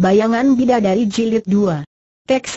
Bayangan Bidadari Jilid 2 Tek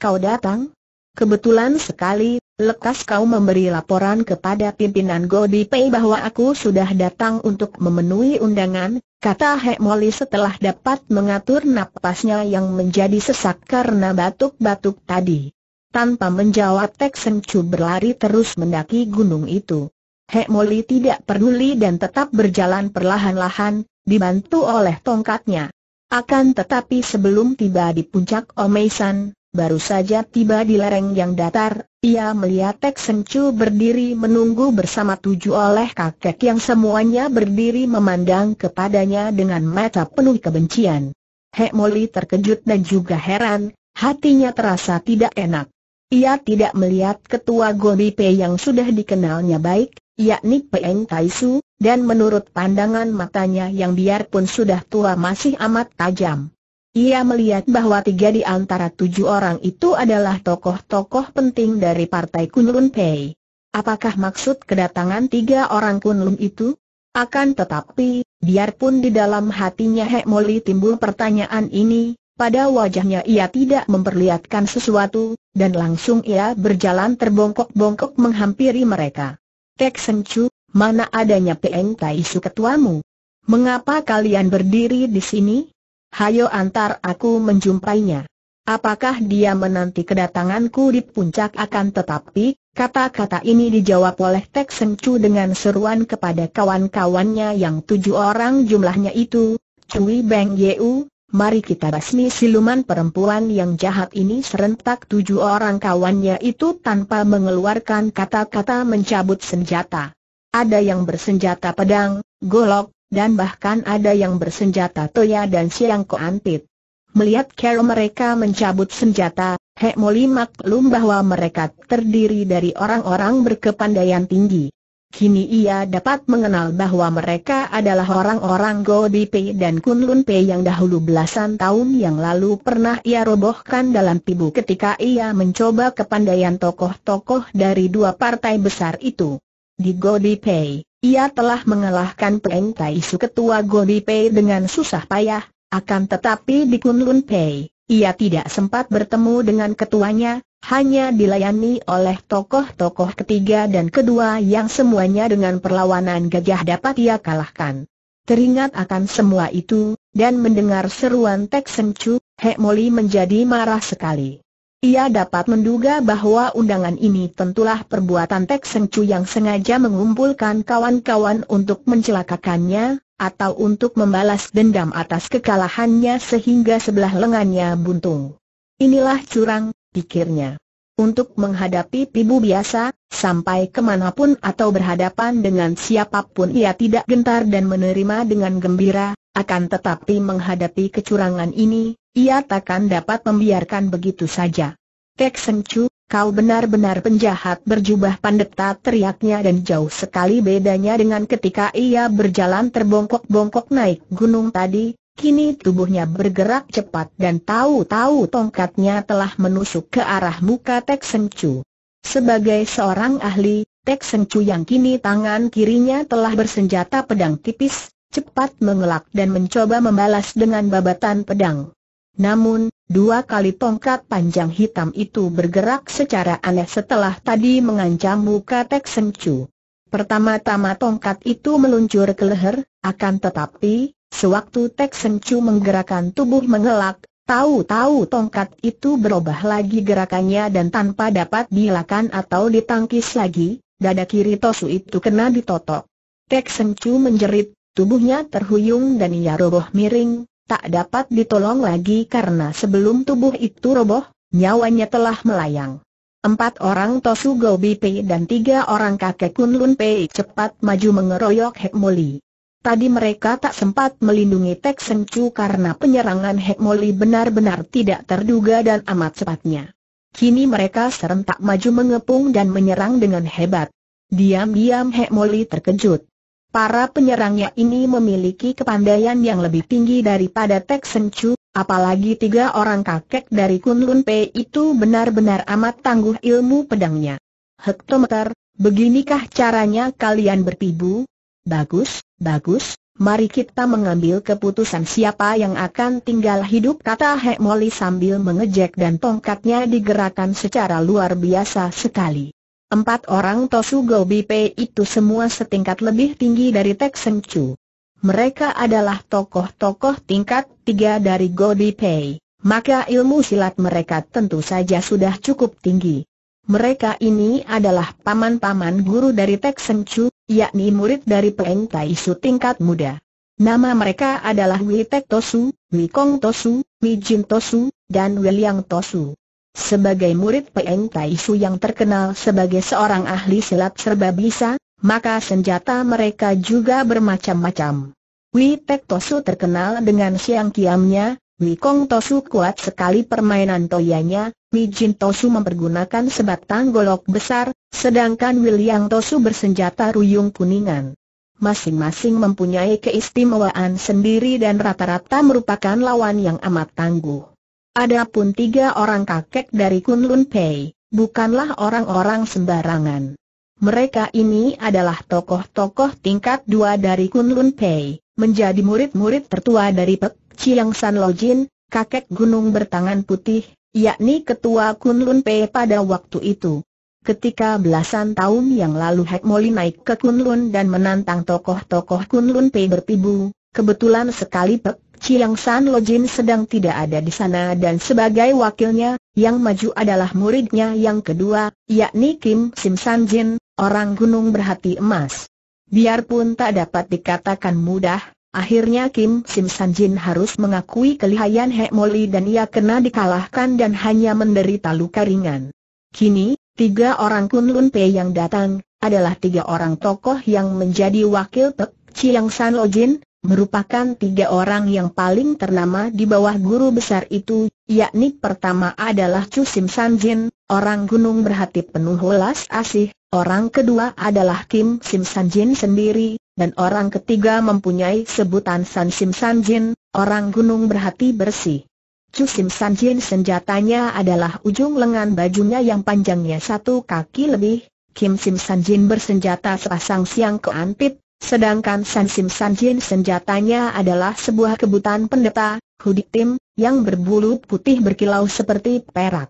kau datang? Kebetulan sekali, lekas kau memberi laporan kepada pimpinan Godi Pei bahwa aku sudah datang untuk memenuhi undangan, kata Hek Moli setelah dapat mengatur napasnya yang menjadi sesak karena batuk-batuk tadi. Tanpa menjawab Tek Semcu berlari terus mendaki gunung itu. Hek Moli tidak peduli dan tetap berjalan perlahan-lahan, dibantu oleh tongkatnya. Akan tetapi sebelum tiba di puncak Omeisan, baru saja tiba di lereng yang datar, ia melihat Tek Sencu berdiri menunggu bersama tujuh oleh kakek yang semuanya berdiri memandang kepadanya dengan mata penuh kebencian. Hek Moli terkejut dan juga heran, hatinya terasa tidak enak. Ia tidak melihat ketua Gobi Pei yang sudah dikenalnya baik, yakni Peng Taisu, dan menurut pandangan matanya yang biarpun sudah tua masih amat tajam. Ia melihat bahwa tiga di antara tujuh orang itu adalah tokoh-tokoh penting dari partai Kunlun Pei. Apakah maksud kedatangan tiga orang Kunlun itu? Akan tetapi, biarpun di dalam hatinya Hek Moli timbul pertanyaan ini, pada wajahnya ia tidak memperlihatkan sesuatu, dan langsung ia berjalan terbongkok-bongkok menghampiri mereka. Tek Sencu, mana adanya Peng Tai Su ketuamu? Mengapa kalian berdiri di sini? Hayo antar aku menjumpainya. Apakah dia menanti kedatanganku di puncak akan tetapi, kata-kata ini dijawab oleh Tek Sencu dengan seruan kepada kawan-kawannya yang tujuh orang jumlahnya itu, Cui Beng Yeu, mari kita basmi siluman perempuan yang jahat ini serentak tujuh orang kawannya itu tanpa mengeluarkan kata-kata mencabut senjata. Ada yang bersenjata pedang, golok, dan bahkan ada yang bersenjata toya dan siang koantit. Melihat cara mereka mencabut senjata, Hek Moli maklum bahwa mereka terdiri dari orang-orang berkepandaian tinggi. Kini ia dapat mengenal bahwa mereka adalah orang-orang Go Pei dan Kun Lun Pe yang dahulu belasan tahun yang lalu pernah ia robohkan dalam pibu ketika ia mencoba kepandaian tokoh-tokoh dari dua partai besar itu. Di Go Pei, ia telah mengalahkan Peng Tai Su ketua Go Pei dengan susah payah, akan tetapi di Kun Lun Pe, ia tidak sempat bertemu dengan ketuanya, hanya dilayani oleh tokoh-tokoh ketiga dan kedua yang semuanya dengan perlawanan gajah dapat ia kalahkan. Teringat akan semua itu, dan mendengar seruan Tek Sencu, Hek Moli menjadi marah sekali. Ia dapat menduga bahwa undangan ini tentulah perbuatan Tek Sengcu yang sengaja mengumpulkan kawan-kawan untuk mencelakakannya, atau untuk membalas dendam atas kekalahannya sehingga sebelah lengannya buntung. Inilah curang, pikirnya. Untuk menghadapi pibu biasa, sampai kemanapun atau berhadapan dengan siapapun ia tidak gentar dan menerima dengan gembira, akan tetapi menghadapi kecurangan ini, ia takkan dapat membiarkan begitu saja. Kek Sencu, kau benar-benar penjahat berjubah pandeta teriaknya dan jauh sekali bedanya dengan ketika ia berjalan terbongkok-bongkok naik gunung tadi, Kini tubuhnya bergerak cepat dan tahu-tahu tongkatnya telah menusuk ke arah muka Tek Sencu. Sebagai seorang ahli, Tek Chu yang kini tangan kirinya telah bersenjata pedang tipis, cepat mengelak dan mencoba membalas dengan babatan pedang. Namun, dua kali tongkat panjang hitam itu bergerak secara aneh setelah tadi mengancam muka Tek Sencu. Pertama-tama tongkat itu meluncur ke leher, akan tetapi, Sewaktu Tek Sen menggerakkan tubuh mengelak, tahu-tahu tongkat itu berubah lagi gerakannya dan tanpa dapat dilakukan atau ditangkis lagi, dada kiri Tosu itu kena ditotok. Tek Sen menjerit, tubuhnya terhuyung dan ia roboh miring, tak dapat ditolong lagi karena sebelum tubuh itu roboh, nyawanya telah melayang. Empat orang Tosu Gobi Pei dan tiga orang kakek Kun Lun Pei cepat maju mengeroyok Hek Moli. Tadi mereka tak sempat melindungi Tek Seng Chu karena penyerangan Hek Moli benar-benar tidak terduga dan amat cepatnya. Kini mereka serentak maju mengepung dan menyerang dengan hebat. Diam-diam Hek Moli terkejut. Para penyerangnya ini memiliki kepandaian yang lebih tinggi daripada Tek Seng Chu, apalagi tiga orang kakek dari Kunlun Pei itu benar-benar amat tangguh ilmu pedangnya. Hektometer, beginikah caranya kalian bertibu? Bagus, bagus, mari kita mengambil keputusan siapa yang akan tinggal hidup kata Hek Moli sambil mengejek dan tongkatnya digerakkan secara luar biasa sekali. Empat orang Tosu P itu semua setingkat lebih tinggi dari Tek Seng Chu. Mereka adalah tokoh-tokoh tingkat tiga dari Gobipe, maka ilmu silat mereka tentu saja sudah cukup tinggi. Mereka ini adalah paman-paman guru dari Tek Seng Chu, yakni murid dari Peng Tai Su tingkat muda. Nama mereka adalah Wei Tek Tosu, Wei Kong Tosu, Wei Jin Tosu, dan Wei Yang Tosu. Sebagai murid Peng Tai Su yang terkenal sebagai seorang ahli silat serba bisa, maka senjata mereka juga bermacam-macam. Wei Tek Tosu terkenal dengan siang kiamnya, Kong Tosu kuat sekali permainan toyanya, Mijin Tosu mempergunakan sebatang golok besar, sedangkan William Tosu bersenjata ruyung kuningan. Masing-masing mempunyai keistimewaan sendiri dan rata-rata merupakan lawan yang amat tangguh. Adapun tiga orang kakek dari Kunlun Pei, bukanlah orang-orang sembarangan. Mereka ini adalah tokoh-tokoh tingkat dua dari Kunlun Pei, menjadi murid-murid tertua dari Pek Chiang San Lojin, kakek gunung bertangan putih, yakni ketua Kunlun P pada waktu itu. Ketika belasan tahun yang lalu Hek Moli naik ke Kunlun dan menantang tokoh-tokoh Kunlun P bertibu, kebetulan sekali Pek Chiang San Lojin sedang tidak ada di sana dan sebagai wakilnya, yang maju adalah muridnya yang kedua, yakni Kim Sim San Jin, orang gunung berhati emas. Biarpun tak dapat dikatakan mudah, Akhirnya Kim Sim San Jin harus mengakui kelihayan Hek Moli dan ia kena dikalahkan dan hanya menderita luka ringan. Kini, tiga orang Kun Lun Pei yang datang, adalah tiga orang tokoh yang menjadi wakil Pek Chiang San Lo Jin, merupakan tiga orang yang paling ternama di bawah guru besar itu, yakni pertama adalah Chu Sim San Jin, orang gunung berhati penuh welas asih, orang kedua adalah Kim Sim San Jin sendiri, dan orang ketiga mempunyai sebutan San Sim San Jin, orang gunung berhati bersih. Chu Sim San Jin senjatanya adalah ujung lengan bajunya yang panjangnya satu kaki lebih, Kim Sim San Jin bersenjata sepasang siang keantip, sedangkan San Sim San Jin senjatanya adalah sebuah kebutan pendeta, Hudik Tim, yang berbulu putih berkilau seperti perak.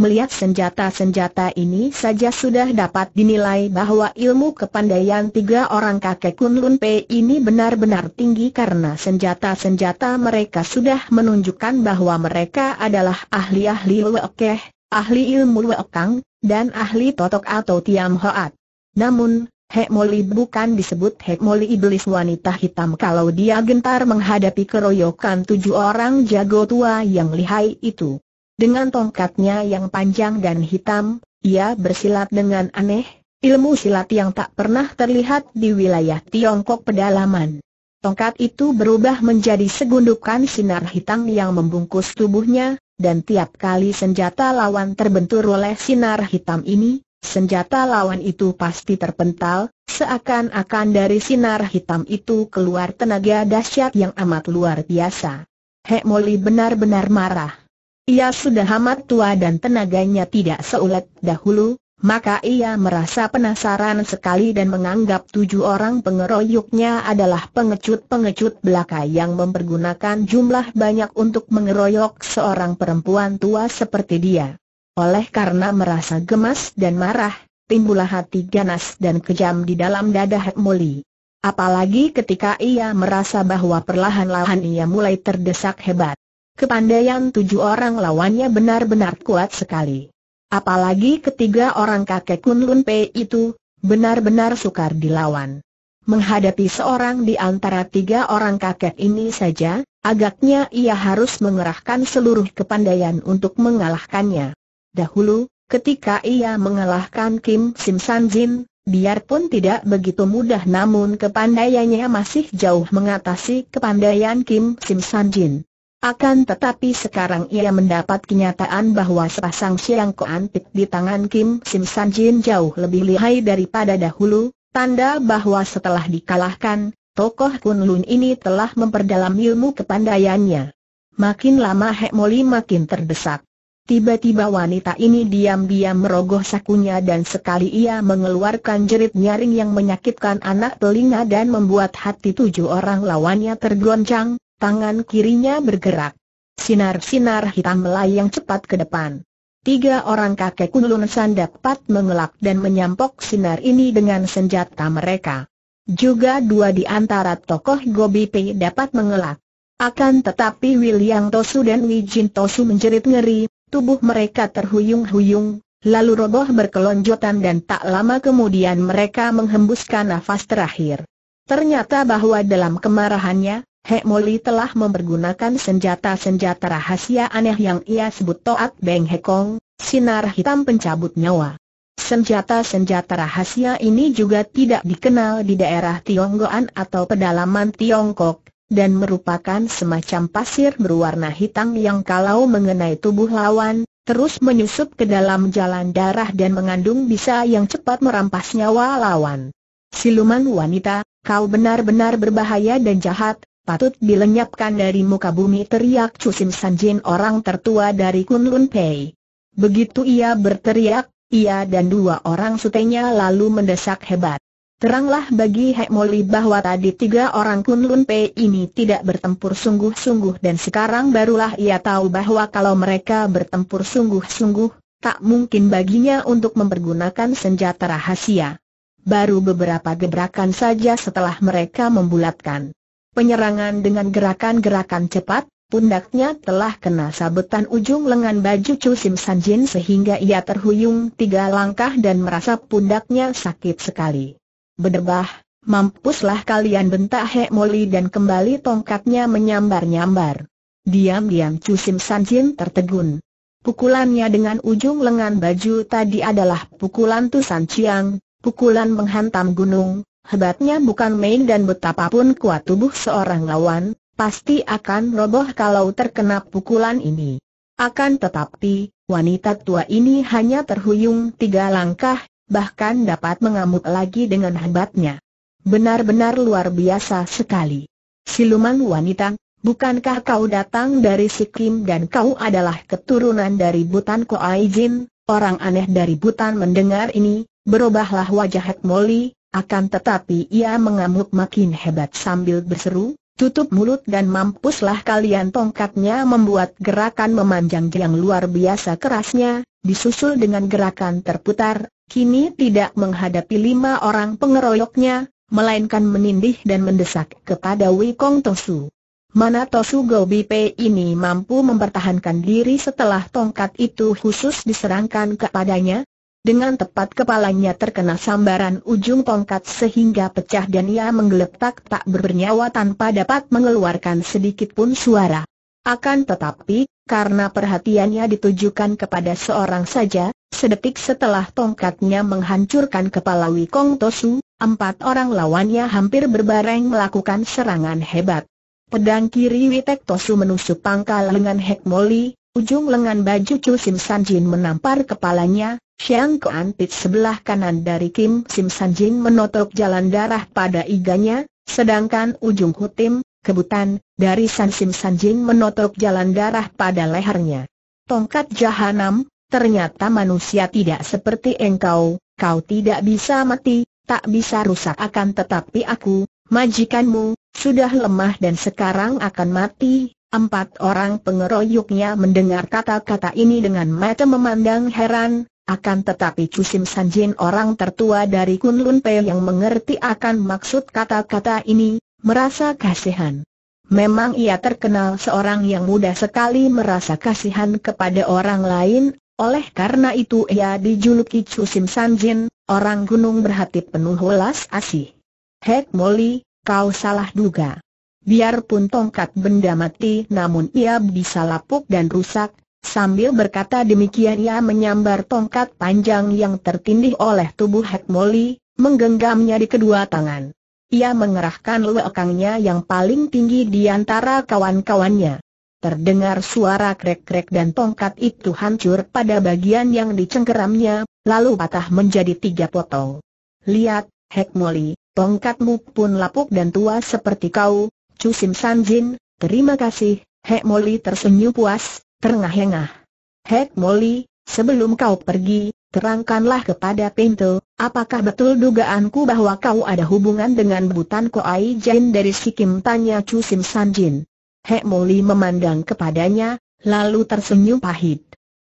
Melihat senjata-senjata ini saja sudah dapat dinilai bahwa ilmu kepandaian tiga orang kakek kunlun Lun Pei ini benar-benar tinggi karena senjata-senjata mereka sudah menunjukkan bahwa mereka adalah ahli-ahli Wekeh, ahli ilmu Wekang, dan ahli Totok atau Tiam Hoat. Namun, Hekmoli bukan disebut Hekmoli iblis wanita hitam kalau dia gentar menghadapi keroyokan tujuh orang jago tua yang lihai itu. Dengan tongkatnya yang panjang dan hitam, ia bersilat dengan aneh, ilmu silat yang tak pernah terlihat di wilayah Tiongkok pedalaman. Tongkat itu berubah menjadi segundukan sinar hitam yang membungkus tubuhnya, dan tiap kali senjata lawan terbentur oleh sinar hitam ini, senjata lawan itu pasti terpental, seakan-akan dari sinar hitam itu keluar tenaga dahsyat yang amat luar biasa. Hek Moli benar-benar marah. Ia sudah amat tua dan tenaganya tidak seulet dahulu, maka ia merasa penasaran sekali dan menganggap tujuh orang pengeroyoknya adalah pengecut-pengecut belaka yang mempergunakan jumlah banyak untuk mengeroyok seorang perempuan tua seperti dia. Oleh karena merasa gemas dan marah, timbullah hati ganas dan kejam di dalam dada Moli. Apalagi ketika ia merasa bahwa perlahan-lahan ia mulai terdesak hebat. Kepandaian tujuh orang lawannya benar-benar kuat sekali. Apalagi ketiga orang kakek Kunlun Lun Pei itu, benar-benar sukar dilawan. Menghadapi seorang di antara tiga orang kakek ini saja, agaknya ia harus mengerahkan seluruh kepandaian untuk mengalahkannya. Dahulu, ketika ia mengalahkan Kim Sim San Jin, biarpun tidak begitu mudah namun kepandaiannya masih jauh mengatasi kepandaian Kim Sim San Jin. Akan tetapi sekarang ia mendapat kenyataan bahwa sepasang siang koantik di tangan Kim Sim San Jin jauh lebih lihai daripada dahulu, tanda bahwa setelah dikalahkan, tokoh Kun Lun ini telah memperdalam ilmu kepandaiannya. Makin lama Hek Moli makin terdesak. Tiba-tiba wanita ini diam-diam merogoh sakunya dan sekali ia mengeluarkan jerit nyaring yang menyakitkan anak telinga dan membuat hati tujuh orang lawannya tergoncang, Tangan kirinya bergerak. Sinar-sinar hitam melayang cepat ke depan. Tiga orang kakek kunlun san dapat mengelak dan menyampok sinar ini dengan senjata mereka. Juga dua di antara tokoh Gobi Pei dapat mengelak. Akan tetapi William Tosu dan Wijin Tosu menjerit ngeri, tubuh mereka terhuyung-huyung, lalu roboh berkelonjotan dan tak lama kemudian mereka menghembuskan nafas terakhir. Ternyata bahwa dalam kemarahannya, Hek Moli telah mempergunakan senjata-senjata rahasia aneh yang ia sebut Toat Beng Hekong, sinar hitam pencabut nyawa. Senjata-senjata rahasia ini juga tidak dikenal di daerah Tionggoan atau pedalaman Tiongkok, dan merupakan semacam pasir berwarna hitam yang kalau mengenai tubuh lawan, terus menyusup ke dalam jalan darah dan mengandung bisa yang cepat merampas nyawa lawan. Siluman wanita, kau benar-benar berbahaya dan jahat, patut dilenyapkan dari muka bumi teriak Cusim Sanjin orang tertua dari Kunlun Pei. Begitu ia berteriak, ia dan dua orang sutenya lalu mendesak hebat. Teranglah bagi Hek Moli bahwa tadi tiga orang Kunlun Pei ini tidak bertempur sungguh-sungguh dan sekarang barulah ia tahu bahwa kalau mereka bertempur sungguh-sungguh, tak mungkin baginya untuk mempergunakan senjata rahasia. Baru beberapa gebrakan saja setelah mereka membulatkan penyerangan dengan gerakan-gerakan cepat, pundaknya telah kena sabetan ujung lengan baju Chu Sanjin sehingga ia terhuyung tiga langkah dan merasa pundaknya sakit sekali. Bedebah, mampuslah kalian bentak Hek Moli dan kembali tongkatnya menyambar-nyambar. Diam-diam Chu Sanjin tertegun. Pukulannya dengan ujung lengan baju tadi adalah pukulan Tusan Chiang, pukulan menghantam gunung, Hebatnya bukan main dan betapapun kuat tubuh seorang lawan, pasti akan roboh kalau terkena pukulan ini. Akan tetapi, wanita tua ini hanya terhuyung tiga langkah, bahkan dapat mengamuk lagi dengan hebatnya. Benar-benar luar biasa sekali. Siluman wanita, bukankah kau datang dari Sikim dan kau adalah keturunan dari Butan Jin? Orang aneh dari Butan mendengar ini, berubahlah wajah Hek Moli, akan tetapi ia mengamuk makin hebat sambil berseru, tutup mulut dan mampuslah kalian tongkatnya membuat gerakan memanjang yang luar biasa kerasnya, disusul dengan gerakan terputar, kini tidak menghadapi lima orang pengeroyoknya, melainkan menindih dan mendesak kepada Wikong Tosu. Mana Tosu Gobi Gobipe ini mampu mempertahankan diri setelah tongkat itu khusus diserangkan kepadanya, dengan tepat kepalanya terkena sambaran ujung tongkat sehingga pecah dan ia menggeletak tak bernyawa tanpa dapat mengeluarkan sedikit pun suara. Akan tetapi, karena perhatiannya ditujukan kepada seorang saja, sedetik setelah tongkatnya menghancurkan kepala Wikong Tosu, empat orang lawannya hampir berbareng melakukan serangan hebat. Pedang kiri Witek Tosu menusuk pangkal lengan Moli, ujung lengan baju Chu Sim Sanjin menampar kepalanya, Xiang Kuan Pit sebelah kanan dari Kim Sim San Jin menotok jalan darah pada iganya, sedangkan ujung hutim, kebutan, dari San Sim San Jin menotok jalan darah pada lehernya. Tongkat jahanam, ternyata manusia tidak seperti engkau, kau tidak bisa mati, tak bisa rusak akan tetapi aku, majikanmu, sudah lemah dan sekarang akan mati, Empat orang pengeroyoknya mendengar kata-kata ini dengan mata memandang heran, akan tetapi Cusim Sanjin orang tertua dari Kunlun Pei yang mengerti akan maksud kata-kata ini, merasa kasihan. Memang ia terkenal seorang yang mudah sekali merasa kasihan kepada orang lain, oleh karena itu ia dijuluki Cusim Sanjin, orang gunung berhati penuh welas asih. Hek Moli, kau salah duga. Biarpun tongkat benda mati namun ia bisa lapuk dan rusak, Sambil berkata demikian ia menyambar tongkat panjang yang tertindih oleh tubuh Hek Moli, menggenggamnya di kedua tangan. Ia mengerahkan lekangnya yang paling tinggi di antara kawan-kawannya. Terdengar suara krek-krek dan tongkat itu hancur pada bagian yang dicengkeramnya, lalu patah menjadi tiga potong. Lihat, Hek Moli, tongkatmu pun lapuk dan tua seperti kau, Cusim Sanjin, terima kasih, Hek Moli tersenyum puas, terengah-engah. Hek Molly, sebelum kau pergi, terangkanlah kepada Pinto, apakah betul dugaanku bahwa kau ada hubungan dengan Butan Koai Jin dari Sikim tanya Chu Sim San Jin. Hek Molly memandang kepadanya, lalu tersenyum pahit.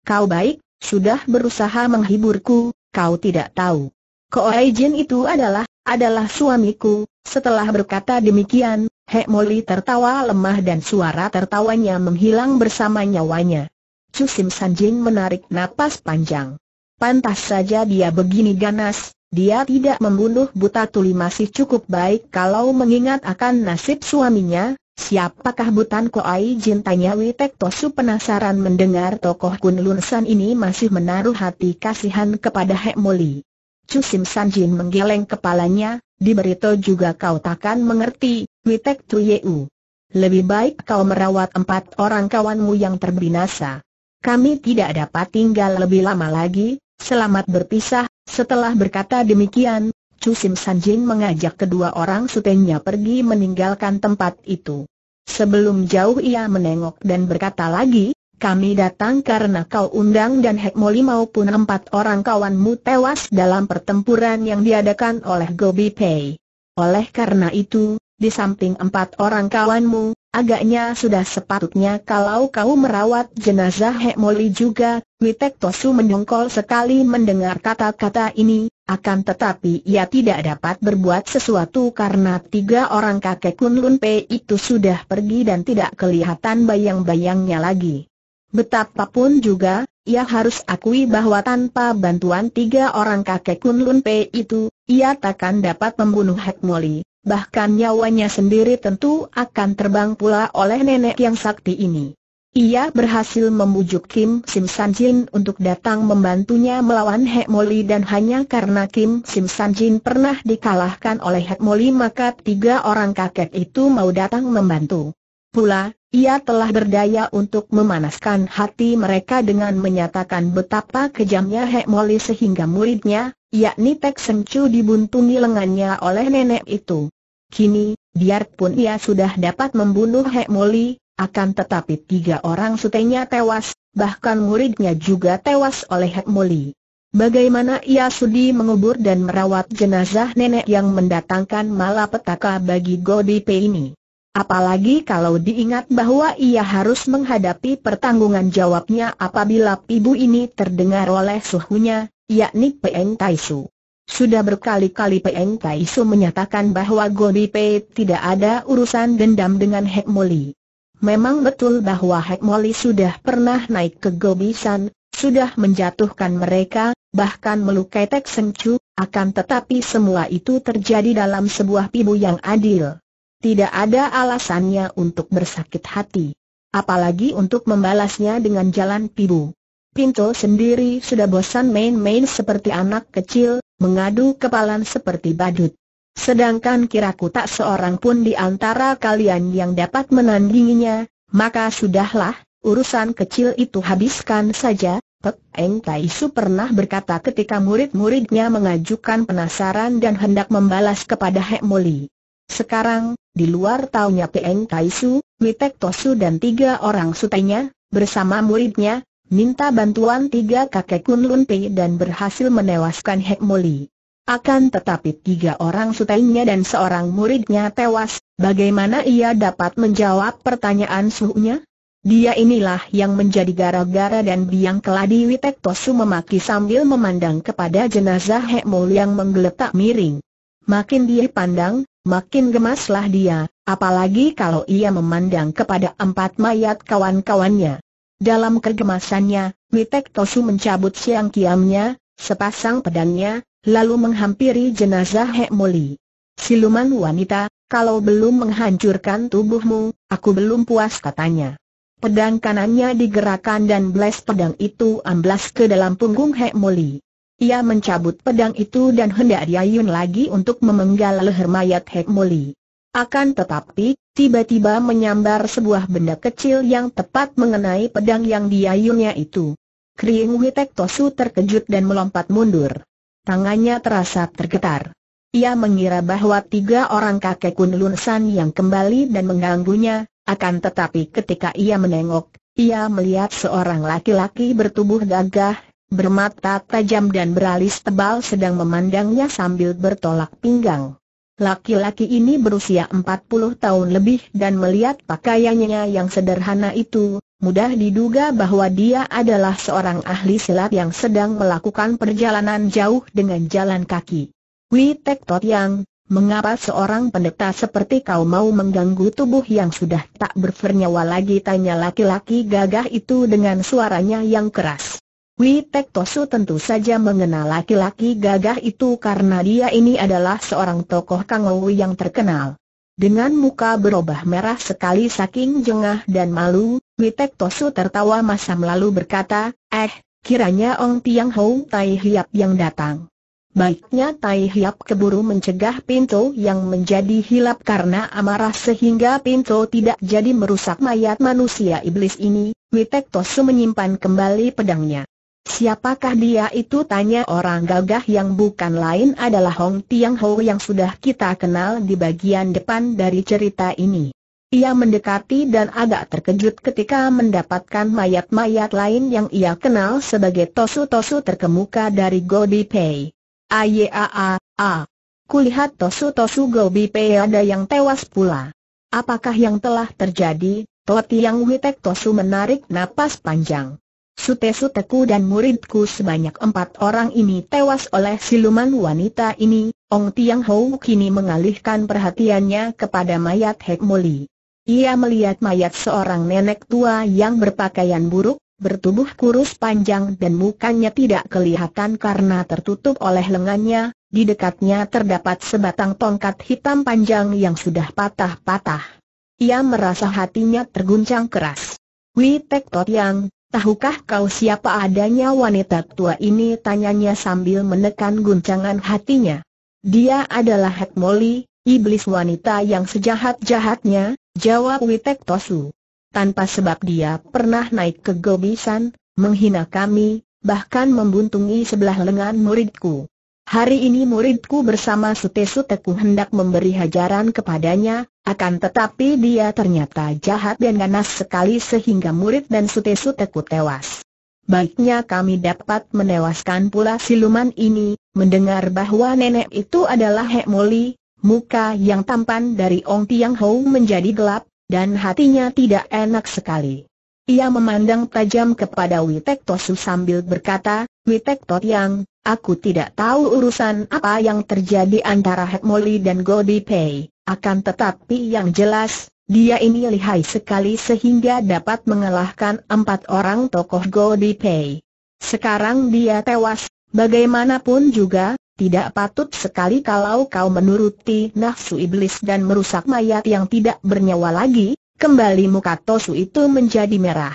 Kau baik, sudah berusaha menghiburku, kau tidak tahu. Koai Jin itu adalah adalah suamiku. Setelah berkata demikian, Hek Moli tertawa lemah dan suara tertawanya menghilang bersama nyawanya. Cusim Sanjing menarik napas panjang. Pantas saja dia begini ganas, dia tidak membunuh buta tuli masih cukup baik kalau mengingat akan nasib suaminya, Siapakah Butan Koai Jin tanya Witek Tosu penasaran mendengar tokoh Kun San ini masih menaruh hati kasihan kepada Hek Moli. Chu Sim San Jin menggeleng kepalanya, Diberitahu juga kau takkan mengerti, Witek U. Lebih baik kau merawat empat orang kawanmu yang terbinasa. Kami tidak dapat tinggal lebih lama lagi, selamat berpisah, setelah berkata demikian, Chu Sim San Jin mengajak kedua orang sutenya pergi meninggalkan tempat itu. Sebelum jauh ia menengok dan berkata lagi, kami datang karena kau undang dan Hekmoli maupun empat orang kawanmu tewas dalam pertempuran yang diadakan oleh Gobi Pei. Oleh karena itu, di samping empat orang kawanmu, agaknya sudah sepatutnya kalau kau merawat jenazah Hekmoli juga, Witek Tosu mendongkol sekali mendengar kata-kata ini, akan tetapi ia tidak dapat berbuat sesuatu karena tiga orang kakek Kun Pei itu sudah pergi dan tidak kelihatan bayang-bayangnya lagi. Betapapun juga, ia harus akui bahwa tanpa bantuan tiga orang kakek Kun Lun Pei itu, ia takkan dapat membunuh Hek Moli, bahkan nyawanya sendiri tentu akan terbang pula oleh nenek yang sakti ini. Ia berhasil membujuk Kim Sim San Jin untuk datang membantunya melawan Hek Moli dan hanya karena Kim Sim San Jin pernah dikalahkan oleh Hek Moli maka tiga orang kakek itu mau datang membantu. Pula, ia telah berdaya untuk memanaskan hati mereka dengan menyatakan betapa kejamnya Hek Moli sehingga muridnya, yakni Tek Chu dibuntungi lengannya oleh nenek itu. Kini, biarpun ia sudah dapat membunuh Hek Moli, akan tetapi tiga orang sutenya tewas, bahkan muridnya juga tewas oleh Hek Moli. Bagaimana ia sudi mengubur dan merawat jenazah nenek yang mendatangkan malapetaka bagi Godipe ini? Apalagi kalau diingat bahwa ia harus menghadapi pertanggungan jawabnya apabila ibu ini terdengar oleh suhunya, yakni Peng Taisu. Sudah berkali-kali Peng Taisu menyatakan bahwa Gobi Pe tidak ada urusan dendam dengan Hek Moli. Memang betul bahwa Hek Moli sudah pernah naik ke gobi san, sudah menjatuhkan mereka, bahkan melukai Tek Chu. akan tetapi semua itu terjadi dalam sebuah pibu yang adil. Tidak ada alasannya untuk bersakit hati. Apalagi untuk membalasnya dengan jalan pibu. Pinto sendiri sudah bosan main-main seperti anak kecil, mengadu kepalan seperti badut. Sedangkan kiraku tak seorang pun di antara kalian yang dapat menandinginya, maka sudahlah, urusan kecil itu habiskan saja, Pek Eng Tai Su pernah berkata ketika murid-muridnya mengajukan penasaran dan hendak membalas kepada Hek Moli. Sekarang, di luar taunya Peng Kaisu, Witek Tosu dan tiga orang sutenya, bersama muridnya, minta bantuan tiga kakek Kunlun Pei dan berhasil menewaskan Hek Moli. Akan tetapi tiga orang sutenya dan seorang muridnya tewas, bagaimana ia dapat menjawab pertanyaan suhunya? Dia inilah yang menjadi gara-gara dan biang keladi Witek Tosu memaki sambil memandang kepada jenazah Hek Moli yang menggeletak miring. Makin dia pandang, Makin gemaslah dia, apalagi kalau ia memandang kepada empat mayat kawan-kawannya. Dalam kegemasannya, Mitek Tosu mencabut siang kiamnya, sepasang pedangnya, lalu menghampiri jenazah Hek Moli. Siluman wanita, kalau belum menghancurkan tubuhmu, aku belum puas katanya. Pedang kanannya digerakkan dan belas pedang itu amblas ke dalam punggung Hek Moli. Ia mencabut pedang itu dan hendak diayun lagi untuk memenggal leher mayat Moli. Akan tetapi, tiba-tiba menyambar sebuah benda kecil yang tepat mengenai pedang yang diayunnya itu. Kriing Witek Tosu terkejut dan melompat mundur. Tangannya terasa tergetar. Ia mengira bahwa tiga orang kakek Kunlun San yang kembali dan mengganggunya, akan tetapi ketika ia menengok, ia melihat seorang laki-laki bertubuh gagah, bermata tajam dan beralis tebal sedang memandangnya sambil bertolak pinggang. Laki-laki ini berusia 40 tahun lebih dan melihat pakaiannya yang sederhana itu, mudah diduga bahwa dia adalah seorang ahli silat yang sedang melakukan perjalanan jauh dengan jalan kaki. Wi Tek Tot Yang, mengapa seorang pendeta seperti kau mau mengganggu tubuh yang sudah tak bernyawa lagi? Tanya laki-laki gagah itu dengan suaranya yang keras. Wi Tek Tosu tentu saja mengenal laki-laki gagah itu karena dia ini adalah seorang tokoh Kangou yang terkenal. Dengan muka berubah merah sekali saking jengah dan malu, Wi Tek Tosu tertawa masam lalu berkata, Eh, kiranya Ong Tiang Hou Tai Hiap yang datang. Baiknya Tai Hiap keburu mencegah pintu yang menjadi hilap karena amarah sehingga pintu tidak jadi merusak mayat manusia iblis ini, Witek Tosu menyimpan kembali pedangnya. Siapakah dia itu tanya orang gagah yang bukan lain adalah Hong Tiang Ho yang sudah kita kenal di bagian depan dari cerita ini. Ia mendekati dan agak terkejut ketika mendapatkan mayat-mayat lain yang ia kenal sebagai tosu-tosu terkemuka dari Gobi Pei. Ayaa, a. Kulihat tosu-tosu Gobi Pei ada yang tewas pula. Apakah yang telah terjadi? Toti Yang Witek Tosu menarik napas panjang. Sute-suteku dan muridku sebanyak empat orang ini tewas oleh siluman wanita ini, Ong Tiang Hou kini mengalihkan perhatiannya kepada mayat Hek Moli. Ia melihat mayat seorang nenek tua yang berpakaian buruk, bertubuh kurus panjang dan mukanya tidak kelihatan karena tertutup oleh lengannya, di dekatnya terdapat sebatang tongkat hitam panjang yang sudah patah-patah. Ia merasa hatinya terguncang keras. Wi Tek Tot Yang, Tahukah kau siapa adanya wanita tua ini? Tanyanya sambil menekan guncangan hatinya. Dia adalah Hetmoli, iblis wanita yang sejahat-jahatnya, jawab Witek Tosu. Tanpa sebab dia pernah naik ke gobisan, menghina kami, bahkan membuntungi sebelah lengan muridku. Hari ini muridku bersama Suteku hendak memberi hajaran kepadanya, akan tetapi dia ternyata jahat dan ganas sekali sehingga murid dan Suteku tewas. Baiknya kami dapat menewaskan pula siluman ini, mendengar bahwa nenek itu adalah Hek Moli, muka yang tampan dari Ong Tiang Hou menjadi gelap, dan hatinya tidak enak sekali. Ia memandang tajam kepada Witek Tosu sambil berkata, Witek Witektot yang, aku tidak tahu urusan apa yang terjadi antara Hekmoli dan Godi Pei, akan tetapi yang jelas, dia ini lihai sekali sehingga dapat mengalahkan empat orang tokoh Godi Pei. Sekarang dia tewas, bagaimanapun juga, tidak patut sekali kalau kau menuruti nafsu iblis dan merusak mayat yang tidak bernyawa lagi, Kembali muka Tosu itu menjadi merah.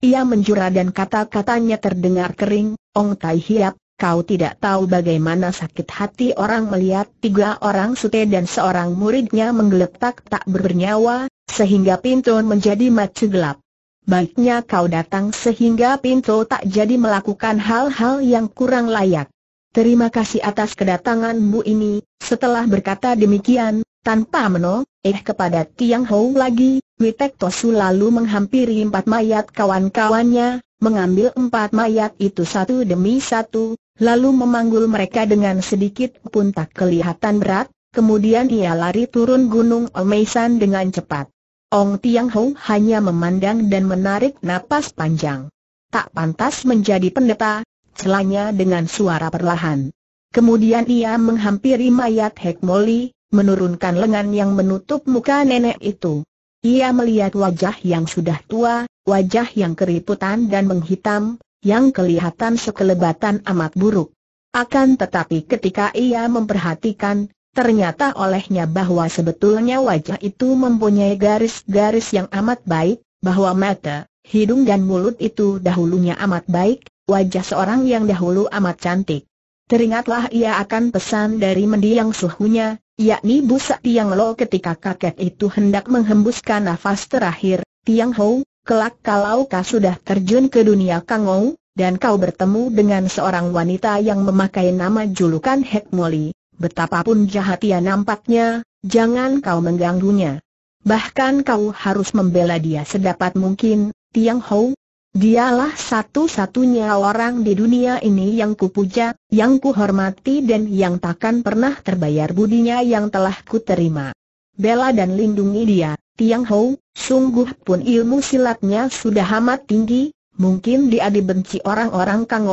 Ia menjura dan kata-katanya terdengar kering, Ong Tai Hiap, kau tidak tahu bagaimana sakit hati orang melihat tiga orang sute dan seorang muridnya menggeletak tak bernyawa, sehingga pintu menjadi macu gelap. Baiknya kau datang sehingga pintu tak jadi melakukan hal-hal yang kurang layak. Terima kasih atas kedatanganmu ini, setelah berkata demikian, tanpa menoleh kepada Tiang Hou lagi, Witek Tosu lalu menghampiri empat mayat kawan-kawannya, mengambil empat mayat itu satu demi satu, lalu memanggul mereka dengan sedikit pun tak kelihatan berat, kemudian ia lari turun gunung Omeisan dengan cepat. Ong Tiang Hou hanya memandang dan menarik napas panjang. Tak pantas menjadi pendeta, celanya dengan suara perlahan. Kemudian ia menghampiri mayat Hek Moli menurunkan lengan yang menutup muka nenek itu. Ia melihat wajah yang sudah tua, wajah yang keriputan dan menghitam, yang kelihatan sekelebatan amat buruk. Akan tetapi ketika ia memperhatikan, ternyata olehnya bahwa sebetulnya wajah itu mempunyai garis-garis yang amat baik, bahwa mata, hidung dan mulut itu dahulunya amat baik, wajah seorang yang dahulu amat cantik. Teringatlah ia akan pesan dari mendiang suhunya, yakni busak Tiang Lo ketika kakek itu hendak menghembuskan nafas terakhir, Tiang Hou, kelak kalau kau sudah terjun ke dunia Kangou, dan kau bertemu dengan seorang wanita yang memakai nama julukan Hek Moli, betapapun jahat ia nampaknya, jangan kau mengganggunya. Bahkan kau harus membela dia sedapat mungkin, Tiang Hou. Dialah satu-satunya orang di dunia ini yang kupuja, yang kuhormati dan yang takkan pernah terbayar budinya yang telah kuterima. Bela dan lindungi dia, Tiang Hou, sungguh pun ilmu silatnya sudah amat tinggi, mungkin dia dibenci orang-orang Kang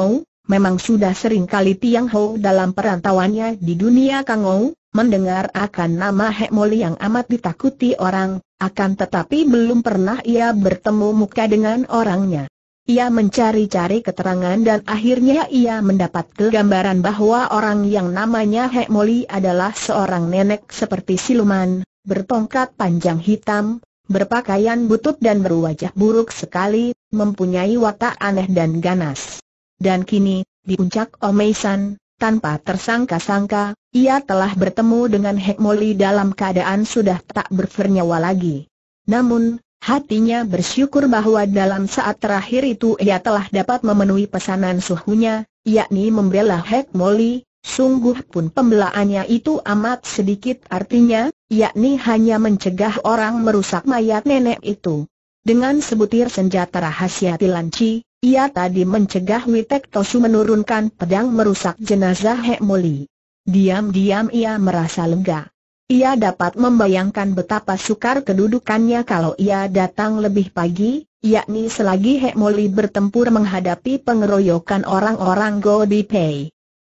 memang sudah sering kali Tiang Hou dalam perantauannya di dunia Kang Mendengar akan nama Hekmoli yang amat ditakuti orang, akan tetapi belum pernah ia bertemu muka dengan orangnya. Ia mencari-cari keterangan dan akhirnya ia mendapat kegambaran bahwa orang yang namanya Hekmoli adalah seorang nenek seperti siluman, bertongkat panjang hitam, berpakaian butut dan berwajah buruk sekali, mempunyai watak aneh dan ganas. Dan kini, di puncak Omeisan, tanpa tersangka-sangka, ia telah bertemu dengan Hek Moli dalam keadaan sudah tak bernyawa lagi. Namun, hatinya bersyukur bahwa dalam saat terakhir itu ia telah dapat memenuhi pesanan suhunya, yakni membela Hek Moli, Sungguh pun pembelaannya itu amat sedikit artinya, yakni hanya mencegah orang merusak mayat nenek itu. Dengan sebutir senjata rahasia Tilanci, ia tadi mencegah Witek Tosu menurunkan pedang merusak jenazah Hek Moli. Diam-diam ia merasa lega. Ia dapat membayangkan betapa sukar kedudukannya kalau ia datang lebih pagi, yakni selagi Hek Moli bertempur menghadapi pengeroyokan orang-orang Go Di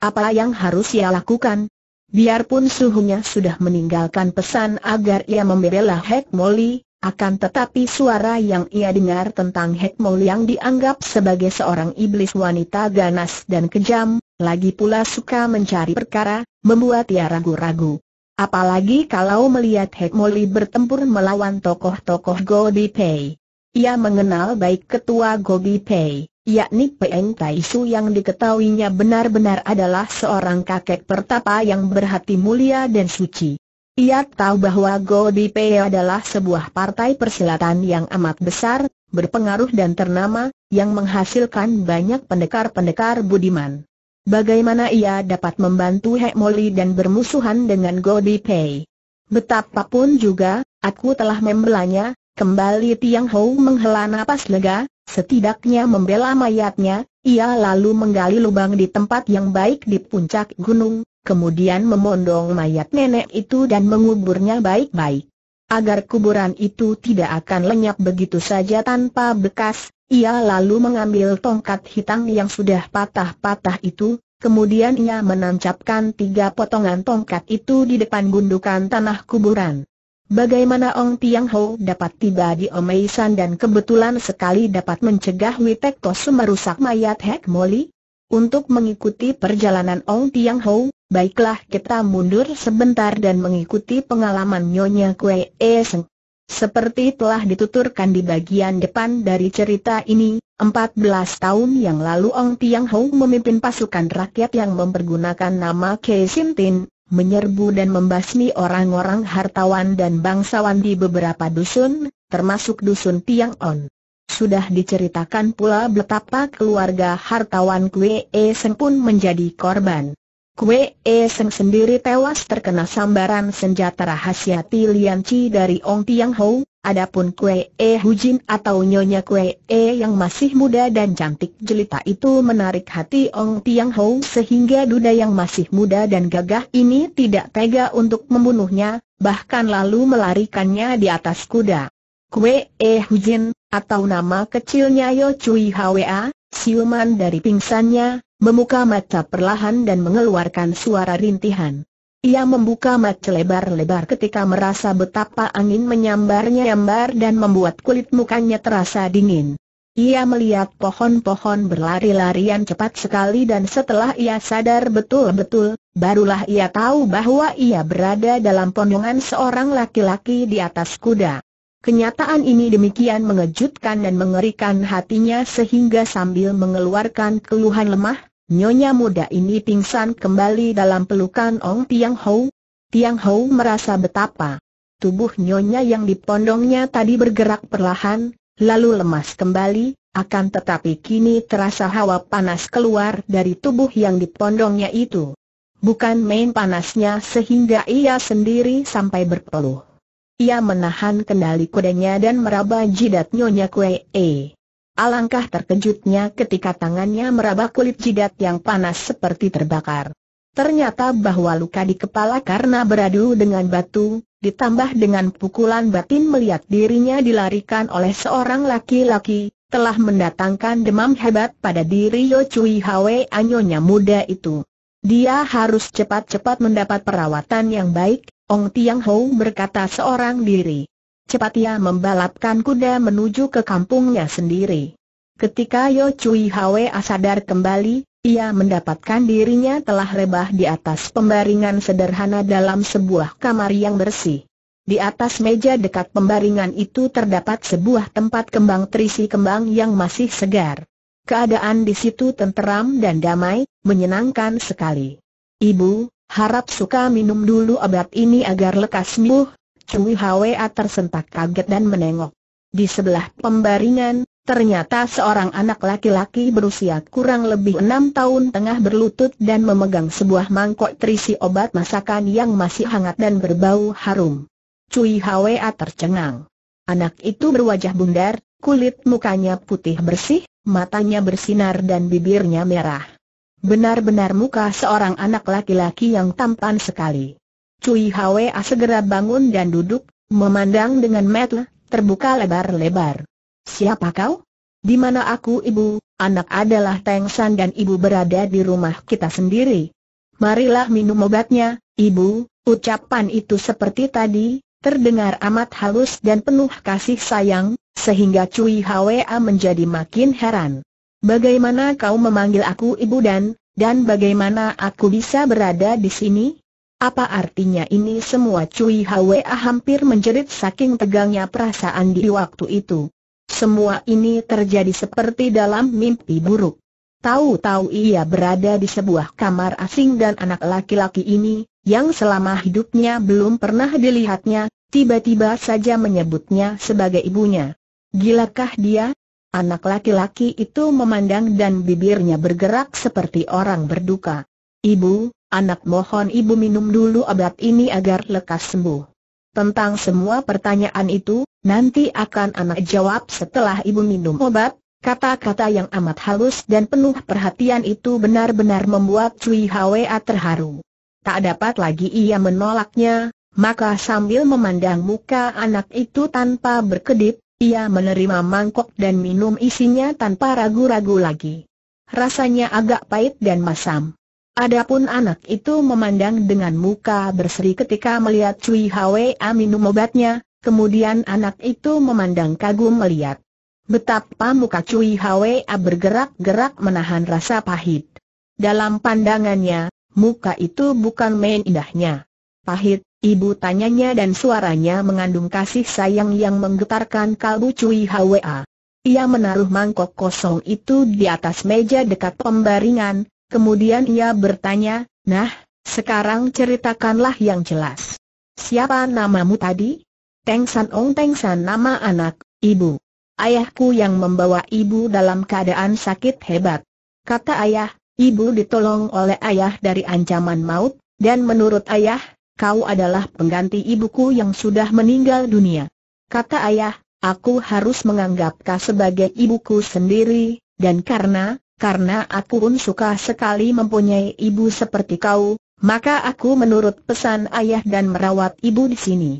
Apa yang harus ia lakukan? Biarpun suhunya sudah meninggalkan pesan agar ia membela Hek Moli, akan tetapi suara yang ia dengar tentang Hekmol yang dianggap sebagai seorang iblis wanita ganas dan kejam, lagi pula suka mencari perkara, membuat ia ragu-ragu. Apalagi kalau melihat Hekmoli bertempur melawan tokoh-tokoh Gobi Pei. Ia mengenal baik ketua Gobi Pei, yakni Peng Taisu yang diketahuinya benar-benar adalah seorang kakek pertapa yang berhati mulia dan suci. Ia tahu bahwa Pei adalah sebuah partai persilatan yang amat besar, berpengaruh dan ternama, yang menghasilkan banyak pendekar-pendekar budiman. Bagaimana ia dapat membantu Hek Moli dan bermusuhan dengan Pei? Betapapun juga, aku telah membelanya, kembali Tiang Hou menghela napas lega, setidaknya membela mayatnya, ia lalu menggali lubang di tempat yang baik di puncak gunung, kemudian memondong mayat nenek itu dan menguburnya baik-baik. Agar kuburan itu tidak akan lenyap begitu saja tanpa bekas, ia lalu mengambil tongkat hitam yang sudah patah-patah itu, kemudian ia menancapkan tiga potongan tongkat itu di depan gundukan tanah kuburan. Bagaimana Ong Tiang Ho dapat tiba di Omeisan dan kebetulan sekali dapat mencegah Witek Tosu merusak mayat Hek Moli? untuk mengikuti perjalanan Ong Tiang Ho, baiklah kita mundur sebentar dan mengikuti pengalaman Nyonya Kue Eseng. Seperti telah dituturkan di bagian depan dari cerita ini, 14 tahun yang lalu Ong Tiang Ho memimpin pasukan rakyat yang mempergunakan nama Ke Sim Tin, menyerbu dan membasmi orang-orang hartawan dan bangsawan di beberapa dusun, termasuk dusun Tiang On. Sudah diceritakan pula betapa keluarga hartawan Kue e Seng pun menjadi korban. Kue e Seng sendiri tewas terkena sambaran senjata rahasia Tilian Chi dari Ong Tiang Ho, adapun Kue e Hujin atau Nyonya Kue e yang masih muda dan cantik jelita itu menarik hati Ong Tiang Ho sehingga duda yang masih muda dan gagah ini tidak tega untuk membunuhnya, bahkan lalu melarikannya di atas kuda. Kue E Hujin, atau nama kecilnya Yo Cui Hwa, siuman dari pingsannya, membuka mata perlahan dan mengeluarkan suara rintihan. Ia membuka mata lebar-lebar ketika merasa betapa angin menyambar-nyambar dan membuat kulit mukanya terasa dingin. Ia melihat pohon-pohon berlari-larian cepat sekali dan setelah ia sadar betul-betul, barulah ia tahu bahwa ia berada dalam pondongan seorang laki-laki di atas kuda. Kenyataan ini demikian mengejutkan dan mengerikan hatinya sehingga sambil mengeluarkan keluhan lemah, nyonya muda ini pingsan kembali dalam pelukan Ong Tiang Hou. Tiang Hou merasa betapa tubuh nyonya yang dipondongnya tadi bergerak perlahan, lalu lemas kembali, akan tetapi kini terasa hawa panas keluar dari tubuh yang dipondongnya itu. Bukan main panasnya sehingga ia sendiri sampai berpeluh. Ia menahan kendali kudanya dan meraba jidat Nyonya Kwee. E. Alangkah terkejutnya ketika tangannya meraba kulit jidat yang panas seperti terbakar. Ternyata bahwa luka di kepala karena beradu dengan batu, ditambah dengan pukulan batin melihat dirinya dilarikan oleh seorang laki-laki, telah mendatangkan demam hebat pada diri Yo Cui Hwe anyonya muda itu. Dia harus cepat-cepat mendapat perawatan yang baik, Ong Tiang Hou berkata seorang diri. Cepat ia membalapkan kuda menuju ke kampungnya sendiri. Ketika Yo Cui Hwe sadar kembali, ia mendapatkan dirinya telah rebah di atas pembaringan sederhana dalam sebuah kamar yang bersih. Di atas meja dekat pembaringan itu terdapat sebuah tempat kembang terisi kembang yang masih segar. Keadaan di situ tenteram dan damai, menyenangkan sekali. Ibu, harap suka minum dulu obat ini agar lekas sembuh. Cui Hwa tersentak kaget dan menengok. Di sebelah pembaringan, ternyata seorang anak laki-laki berusia kurang lebih enam tahun tengah berlutut dan memegang sebuah mangkok terisi obat masakan yang masih hangat dan berbau harum. Cui Hwa tercengang. Anak itu berwajah bundar, kulit mukanya putih bersih, matanya bersinar dan bibirnya merah. Benar-benar muka seorang anak laki-laki yang tampan sekali. Cui Hwa segera bangun dan duduk, memandang dengan mata terbuka lebar-lebar. Siapa kau? Di mana aku ibu, anak adalah Teng San dan ibu berada di rumah kita sendiri. Marilah minum obatnya, ibu, ucapan itu seperti tadi, terdengar amat halus dan penuh kasih sayang, sehingga Cui Hwa menjadi makin heran. Bagaimana kau memanggil aku ibu dan, dan bagaimana aku bisa berada di sini? Apa artinya ini semua Cui Hwa hampir menjerit saking tegangnya perasaan di waktu itu. Semua ini terjadi seperti dalam mimpi buruk. Tahu-tahu ia berada di sebuah kamar asing dan anak laki-laki ini, yang selama hidupnya belum pernah dilihatnya, tiba-tiba saja menyebutnya sebagai ibunya. Gilakah dia? Anak laki-laki itu memandang dan bibirnya bergerak seperti orang berduka. Ibu, anak mohon ibu minum dulu obat ini agar lekas sembuh. Tentang semua pertanyaan itu, nanti akan anak jawab setelah ibu minum obat, Kata-kata yang amat halus dan penuh perhatian itu benar-benar membuat Cui Hwa terharu. Tak dapat lagi ia menolaknya, maka sambil memandang muka anak itu tanpa berkedip, ia menerima mangkok dan minum isinya tanpa ragu-ragu lagi. Rasanya agak pahit dan masam. Adapun anak itu memandang dengan muka berseri ketika melihat Cui Hwa minum obatnya, kemudian anak itu memandang kagum melihat betapa muka Cui Hwa bergerak-gerak menahan rasa pahit. Dalam pandangannya, muka itu bukan main indahnya. Pahit, Ibu tanyanya dan suaranya mengandung kasih sayang yang menggetarkan kalbu Cui Hwa. Ia menaruh mangkok kosong itu di atas meja dekat pembaringan, kemudian ia bertanya, Nah, sekarang ceritakanlah yang jelas. Siapa namamu tadi? Teng San Ong Teng San nama anak, ibu. Ayahku yang membawa ibu dalam keadaan sakit hebat. Kata ayah, ibu ditolong oleh ayah dari ancaman maut, dan menurut ayah, kau adalah pengganti ibuku yang sudah meninggal dunia. Kata ayah, aku harus menganggap kau sebagai ibuku sendiri, dan karena, karena aku pun suka sekali mempunyai ibu seperti kau, maka aku menurut pesan ayah dan merawat ibu di sini.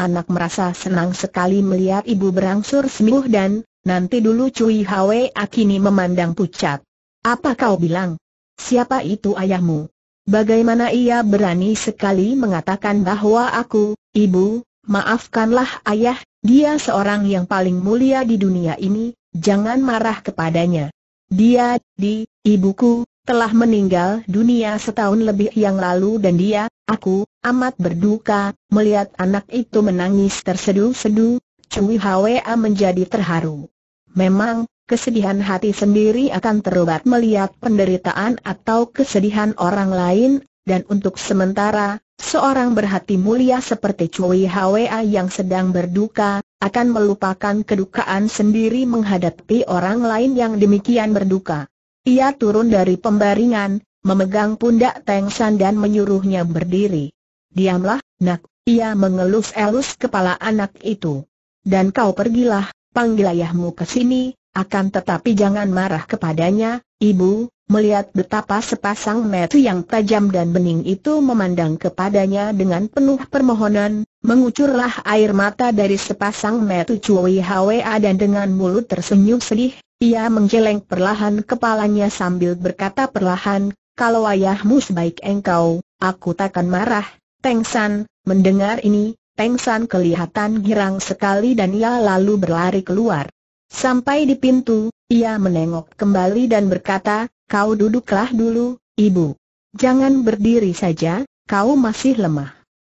Anak merasa senang sekali melihat ibu berangsur sembuh dan, nanti dulu Cui Hwa Akini memandang pucat. Apa kau bilang? Siapa itu ayahmu? Bagaimana ia berani sekali mengatakan bahwa aku, ibu, maafkanlah ayah, dia seorang yang paling mulia di dunia ini, jangan marah kepadanya. Dia, di, ibuku, telah meninggal dunia setahun lebih yang lalu dan dia, aku, amat berduka, melihat anak itu menangis tersedu-sedu, Cui Hwa menjadi terharu. Memang, kesedihan hati sendiri akan terobat melihat penderitaan atau kesedihan orang lain, dan untuk sementara, seorang berhati mulia seperti Cui Hwa yang sedang berduka, akan melupakan kedukaan sendiri menghadapi orang lain yang demikian berduka. Ia turun dari pembaringan, memegang pundak Teng San dan menyuruhnya berdiri. Diamlah, nak, ia mengelus-elus kepala anak itu. Dan kau pergilah, panggil ayahmu ke sini, akan tetapi jangan marah kepadanya, ibu, melihat betapa sepasang mata yang tajam dan bening itu memandang kepadanya dengan penuh permohonan, mengucurlah air mata dari sepasang mata cuwi Hwa dan dengan mulut tersenyum sedih, ia menggeleng perlahan kepalanya sambil berkata perlahan, kalau ayahmu sebaik engkau, aku takkan marah, Teng San, mendengar ini, Teng San kelihatan girang sekali dan ia lalu berlari keluar. Sampai di pintu, ia menengok kembali dan berkata, kau duduklah dulu, ibu. Jangan berdiri saja, kau masih lemah.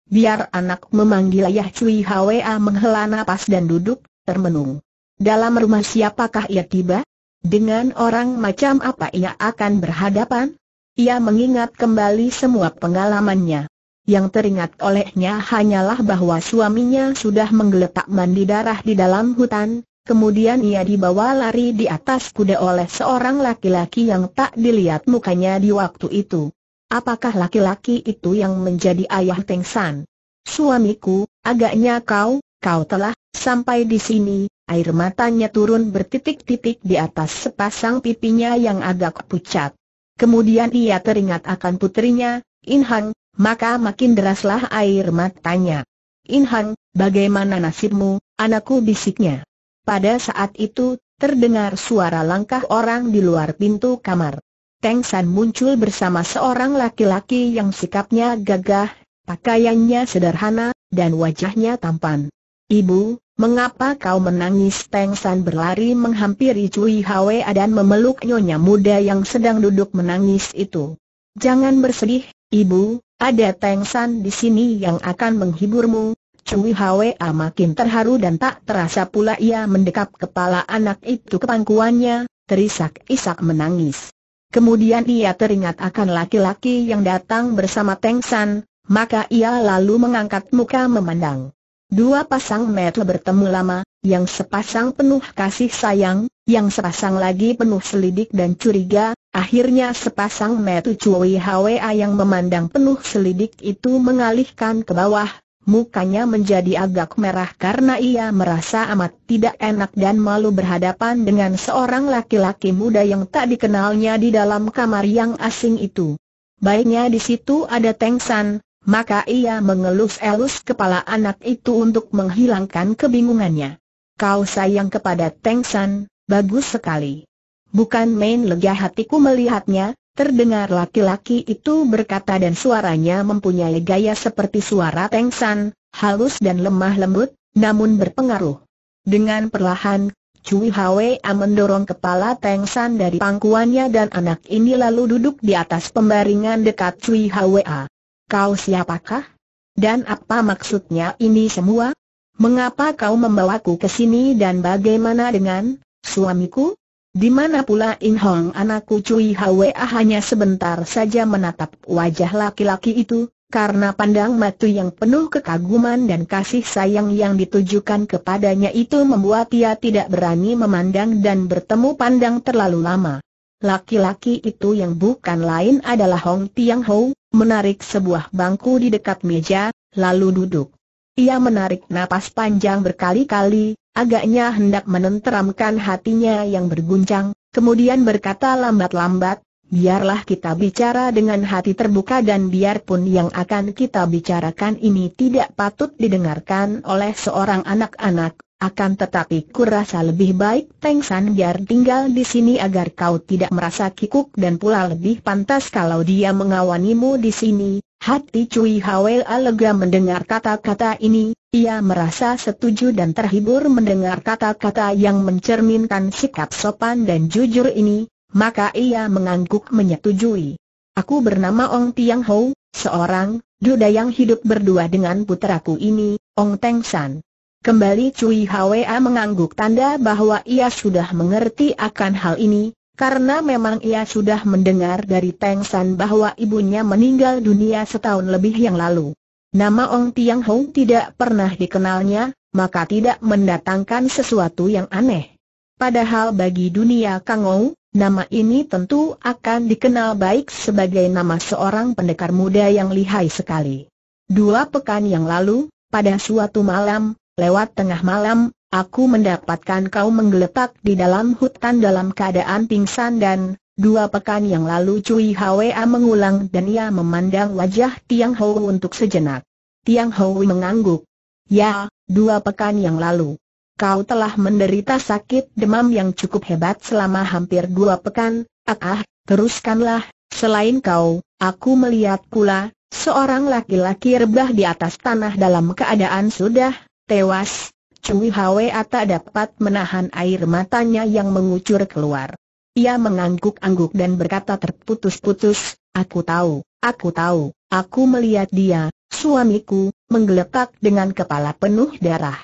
Biar anak memanggil ayah Cui Hwa menghela napas dan duduk, termenung. Dalam rumah siapakah ia tiba? Dengan orang macam apa ia akan berhadapan? Ia mengingat kembali semua pengalamannya. Yang teringat olehnya hanyalah bahwa suaminya sudah menggeletak mandi darah di dalam hutan, Kemudian ia dibawa lari di atas kuda oleh seorang laki-laki yang tak dilihat mukanya di waktu itu. Apakah laki-laki itu yang menjadi ayah Teng San? Suamiku, agaknya kau, kau telah sampai di sini, air matanya turun bertitik-titik di atas sepasang pipinya yang agak pucat. Kemudian ia teringat akan putrinya, Inhang, maka makin deraslah air matanya. Inhang, bagaimana nasibmu, anakku bisiknya. Pada saat itu, terdengar suara langkah orang di luar pintu kamar. Teng San muncul bersama seorang laki-laki yang sikapnya gagah, pakaiannya sederhana, dan wajahnya tampan. Ibu, mengapa kau menangis? Teng San berlari menghampiri Cui Hwe dan memeluk nyonya muda yang sedang duduk menangis itu. Jangan bersedih, ibu, ada Teng San di sini yang akan menghiburmu, Cui Hwa makin terharu dan tak terasa pula ia mendekap kepala anak itu ke pangkuannya, terisak-isak menangis. Kemudian ia teringat akan laki-laki yang datang bersama Teng San, maka ia lalu mengangkat muka memandang. Dua pasang mata bertemu lama, yang sepasang penuh kasih sayang, yang sepasang lagi penuh selidik dan curiga, akhirnya sepasang mata Cui Hwa yang memandang penuh selidik itu mengalihkan ke bawah, mukanya menjadi agak merah karena ia merasa amat tidak enak dan malu berhadapan dengan seorang laki-laki muda yang tak dikenalnya di dalam kamar yang asing itu. Baiknya di situ ada Teng San, maka ia mengelus-elus kepala anak itu untuk menghilangkan kebingungannya. Kau sayang kepada Teng San, bagus sekali. Bukan main lega hatiku melihatnya, Terdengar laki-laki itu berkata dan suaranya mempunyai gaya seperti suara tengsan, halus dan lemah lembut, namun berpengaruh. Dengan perlahan, Cui A mendorong kepala tengsan dari pangkuannya dan anak ini lalu duduk di atas pembaringan dekat Cui A. Kau siapakah? Dan apa maksudnya ini semua? Mengapa kau membawaku ke sini dan bagaimana dengan suamiku? Di mana pula In Hong anakku Cui Hwa ah, hanya sebentar saja menatap wajah laki-laki itu, karena pandang matu yang penuh kekaguman dan kasih sayang yang ditujukan kepadanya itu membuat ia tidak berani memandang dan bertemu pandang terlalu lama. Laki-laki itu yang bukan lain adalah Hong Tiang Ho, menarik sebuah bangku di dekat meja, lalu duduk. Ia menarik napas panjang berkali-kali, Agaknya hendak menenteramkan hatinya yang berguncang, kemudian berkata lambat-lambat, biarlah kita bicara dengan hati terbuka dan biarpun yang akan kita bicarakan ini tidak patut didengarkan oleh seorang anak-anak, akan tetapi kurasa lebih baik Teng San biar tinggal di sini agar kau tidak merasa kikuk dan pula lebih pantas kalau dia mengawanimu di sini, Hati Cui Hwa lega mendengar kata-kata ini, ia merasa setuju dan terhibur mendengar kata-kata yang mencerminkan sikap sopan dan jujur ini, maka ia mengangguk menyetujui. Aku bernama Ong Tiang Ho, seorang duda yang hidup berdua dengan puteraku ini, Ong Teng San. Kembali Cui Hwa mengangguk tanda bahwa ia sudah mengerti akan hal ini, karena memang ia sudah mendengar dari Teng San bahwa ibunya meninggal dunia setahun lebih yang lalu. Nama Ong Tiang Hong tidak pernah dikenalnya, maka tidak mendatangkan sesuatu yang aneh. Padahal bagi dunia Kang Ou, nama ini tentu akan dikenal baik sebagai nama seorang pendekar muda yang lihai sekali. Dua pekan yang lalu, pada suatu malam, lewat tengah malam, Aku mendapatkan kau menggeletak di dalam hutan dalam keadaan pingsan dan, dua pekan yang lalu Cui Hwa mengulang dan ia memandang wajah Tiang Hou untuk sejenak. Tiang Hou mengangguk. Ya, dua pekan yang lalu. Kau telah menderita sakit demam yang cukup hebat selama hampir dua pekan, ah, ah teruskanlah, selain kau, aku melihat pula, seorang laki-laki rebah di atas tanah dalam keadaan sudah, tewas, Cui Hwa tak dapat menahan air matanya yang mengucur keluar. Ia mengangguk-angguk dan berkata terputus-putus, Aku tahu, aku tahu, aku melihat dia, suamiku, menggeletak dengan kepala penuh darah.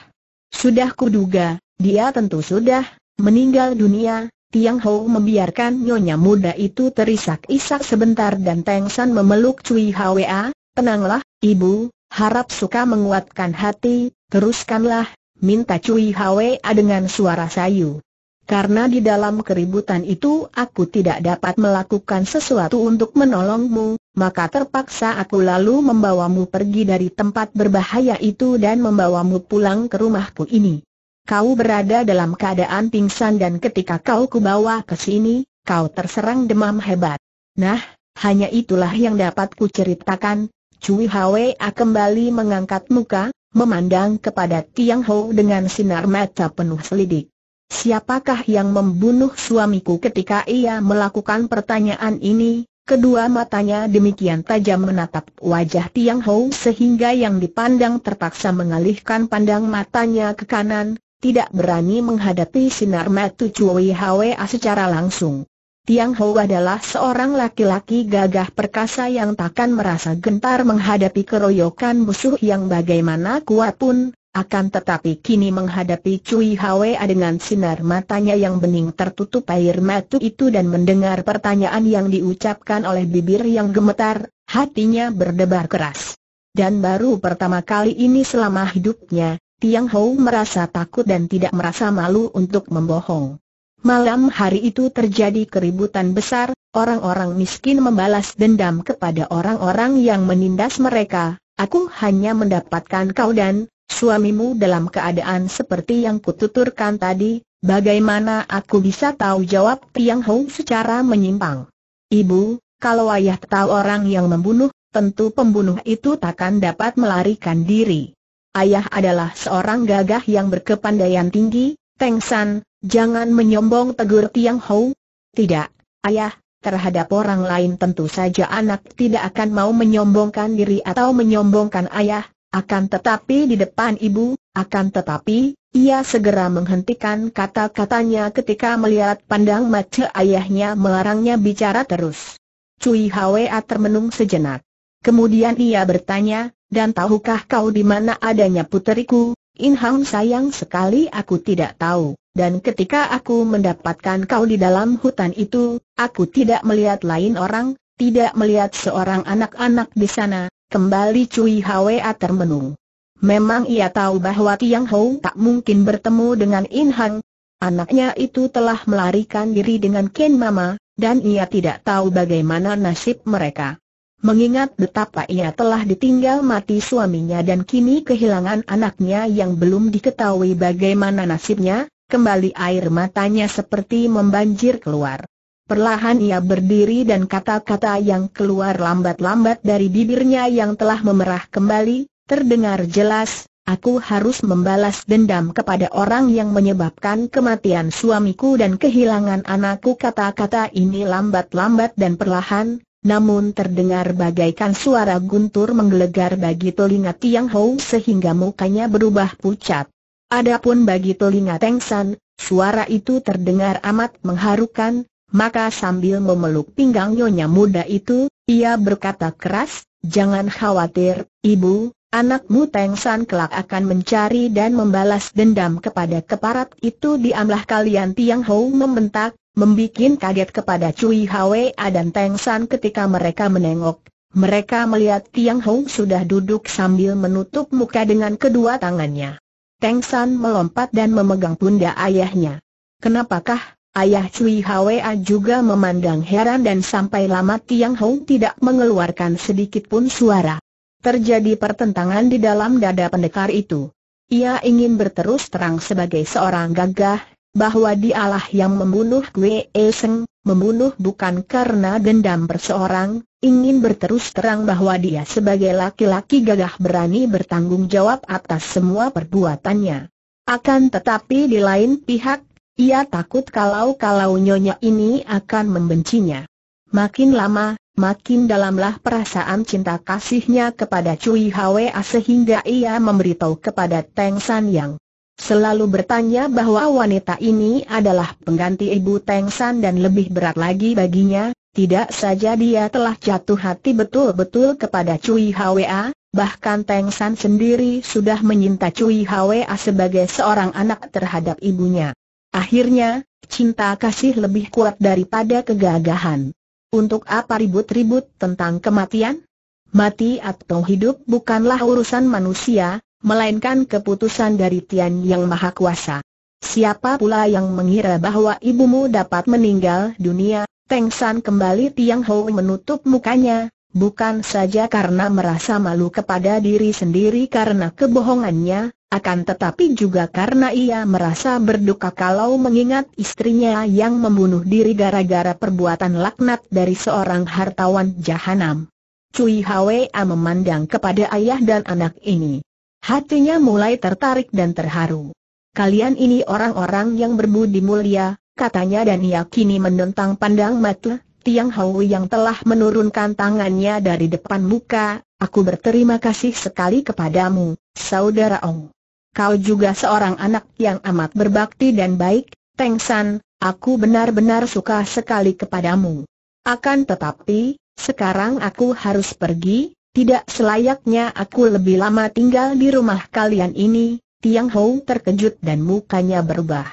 Sudah kuduga, dia tentu sudah meninggal dunia, Tiang Hou membiarkan nyonya muda itu terisak-isak sebentar dan Teng San memeluk Cui Hwa, tenanglah, ibu, harap suka menguatkan hati, teruskanlah, minta Cui A dengan suara sayu. Karena di dalam keributan itu aku tidak dapat melakukan sesuatu untuk menolongmu, maka terpaksa aku lalu membawamu pergi dari tempat berbahaya itu dan membawamu pulang ke rumahku ini. Kau berada dalam keadaan pingsan dan ketika kau kubawa ke sini, kau terserang demam hebat. Nah, hanya itulah yang dapat kuceritakan. Cui Hwa kembali mengangkat muka, memandang kepada Tiang Ho dengan sinar mata penuh selidik. Siapakah yang membunuh suamiku ketika ia melakukan pertanyaan ini? Kedua matanya demikian tajam menatap wajah Tiang Ho sehingga yang dipandang terpaksa mengalihkan pandang matanya ke kanan, tidak berani menghadapi sinar mata Cui Hwa secara langsung. Tiang Ho adalah seorang laki-laki gagah perkasa yang takkan merasa gentar menghadapi keroyokan musuh yang bagaimana kuat pun, akan tetapi kini menghadapi Cui Hwa dengan sinar matanya yang bening tertutup air mata itu dan mendengar pertanyaan yang diucapkan oleh bibir yang gemetar, hatinya berdebar keras. Dan baru pertama kali ini selama hidupnya, Tiang Hou merasa takut dan tidak merasa malu untuk membohong. Malam hari itu terjadi keributan besar, orang-orang miskin membalas dendam kepada orang-orang yang menindas mereka, aku hanya mendapatkan kau dan suamimu dalam keadaan seperti yang kututurkan tadi, bagaimana aku bisa tahu jawab Tiang Hou secara menyimpang. Ibu, kalau ayah tahu orang yang membunuh, tentu pembunuh itu takkan dapat melarikan diri. Ayah adalah seorang gagah yang berkepandaian tinggi, Teng San, Jangan menyombong tegur Tiang Hou. Tidak, ayah, terhadap orang lain tentu saja anak tidak akan mau menyombongkan diri atau menyombongkan ayah, akan tetapi di depan ibu, akan tetapi, ia segera menghentikan kata-katanya ketika melihat pandang mata ayahnya melarangnya bicara terus. Cui Hwa termenung sejenak. Kemudian ia bertanya, dan tahukah kau di mana adanya puteriku? Inhang sayang sekali aku tidak tahu dan ketika aku mendapatkan kau di dalam hutan itu, aku tidak melihat lain orang, tidak melihat seorang anak-anak di sana, kembali Cui Hwa termenung. Memang ia tahu bahwa Tiang Hou tak mungkin bertemu dengan In Hang. Anaknya itu telah melarikan diri dengan Ken Mama, dan ia tidak tahu bagaimana nasib mereka. Mengingat betapa ia telah ditinggal mati suaminya dan kini kehilangan anaknya yang belum diketahui bagaimana nasibnya, kembali air matanya seperti membanjir keluar. Perlahan ia berdiri dan kata-kata yang keluar lambat-lambat dari bibirnya yang telah memerah kembali, terdengar jelas, aku harus membalas dendam kepada orang yang menyebabkan kematian suamiku dan kehilangan anakku kata-kata ini lambat-lambat dan perlahan, namun terdengar bagaikan suara guntur menggelegar bagi telinga Tiang Hou sehingga mukanya berubah pucat. Adapun bagi telinga Teng San, suara itu terdengar amat mengharukan, maka sambil memeluk pinggang nyonya muda itu, ia berkata keras, Jangan khawatir, ibu, anakmu Teng San kelak akan mencari dan membalas dendam kepada keparat itu diamlah kalian Tiang Hou membentak, membuat kaget kepada Cui Hwa dan Teng San ketika mereka menengok. Mereka melihat Tiang Hong sudah duduk sambil menutup muka dengan kedua tangannya. Teng San melompat dan memegang pundak ayahnya. Kenapakah, ayah Cui Hwa juga memandang heran dan sampai lama Tiang Hong tidak mengeluarkan sedikit pun suara. Terjadi pertentangan di dalam dada pendekar itu. Ia ingin berterus terang sebagai seorang gagah, bahwa dialah yang membunuh Gue Seng, membunuh bukan karena dendam perseorang, ingin berterus terang bahwa dia sebagai laki-laki gagah berani bertanggung jawab atas semua perbuatannya. Akan tetapi di lain pihak, ia takut kalau-kalau nyonya ini akan membencinya. Makin lama, makin dalamlah perasaan cinta kasihnya kepada Cui Hwa sehingga ia memberitahu kepada Teng San Yang selalu bertanya bahwa wanita ini adalah pengganti ibu Teng San dan lebih berat lagi baginya, tidak saja dia telah jatuh hati betul-betul kepada Cui Hwa, bahkan Teng San sendiri sudah menyinta Cui Hwa sebagai seorang anak terhadap ibunya. Akhirnya, cinta kasih lebih kuat daripada kegagahan. Untuk apa ribut-ribut tentang kematian? Mati atau hidup bukanlah urusan manusia, melainkan keputusan dari Tian Yang Maha Kuasa. Siapa pula yang mengira bahwa ibumu dapat meninggal dunia? Teng San kembali Tiang Ho menutup mukanya, bukan saja karena merasa malu kepada diri sendiri karena kebohongannya, akan tetapi juga karena ia merasa berduka kalau mengingat istrinya yang membunuh diri gara-gara perbuatan laknat dari seorang hartawan jahanam. Cui Hwa memandang kepada ayah dan anak ini. Hatinya mulai tertarik dan terharu. Kalian ini orang-orang yang berbudi mulia, katanya dan ia kini menentang pandang mata, Tiang Hau yang telah menurunkan tangannya dari depan muka, aku berterima kasih sekali kepadamu, Saudara Ong. Kau juga seorang anak yang amat berbakti dan baik, Teng San, aku benar-benar suka sekali kepadamu. Akan tetapi, sekarang aku harus pergi, tidak selayaknya aku lebih lama tinggal di rumah kalian ini, Tiang Hou terkejut dan mukanya berubah.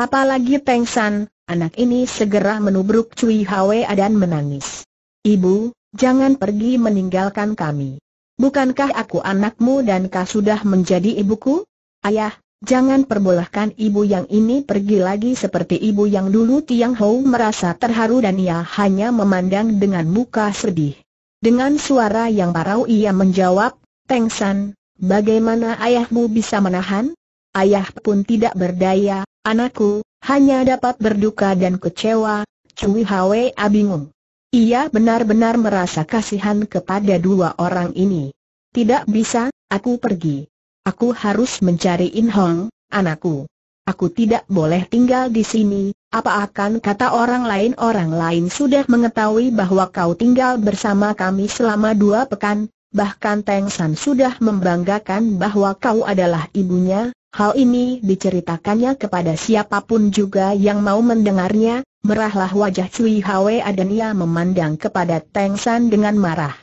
Apalagi Peng San, anak ini segera menubruk Cui Hwe dan menangis. Ibu, jangan pergi meninggalkan kami. Bukankah aku anakmu dan kau sudah menjadi ibuku? Ayah, jangan perbolehkan ibu yang ini pergi lagi seperti ibu yang dulu Tiang Hou merasa terharu dan ia hanya memandang dengan muka sedih. Dengan suara yang parau ia menjawab, Teng San, bagaimana ayahmu bisa menahan? Ayah pun tidak berdaya, anakku, hanya dapat berduka dan kecewa, Cui Hwa bingung. Ia benar-benar merasa kasihan kepada dua orang ini. Tidak bisa, aku pergi. Aku harus mencari In Hong, anakku. Aku tidak boleh tinggal di sini, apa akan kata orang lain Orang lain sudah mengetahui bahwa kau tinggal bersama kami selama dua pekan Bahkan Teng San sudah membanggakan bahwa kau adalah ibunya Hal ini diceritakannya kepada siapapun juga yang mau mendengarnya Merahlah wajah Cui Hwe dan ia memandang kepada Teng San dengan marah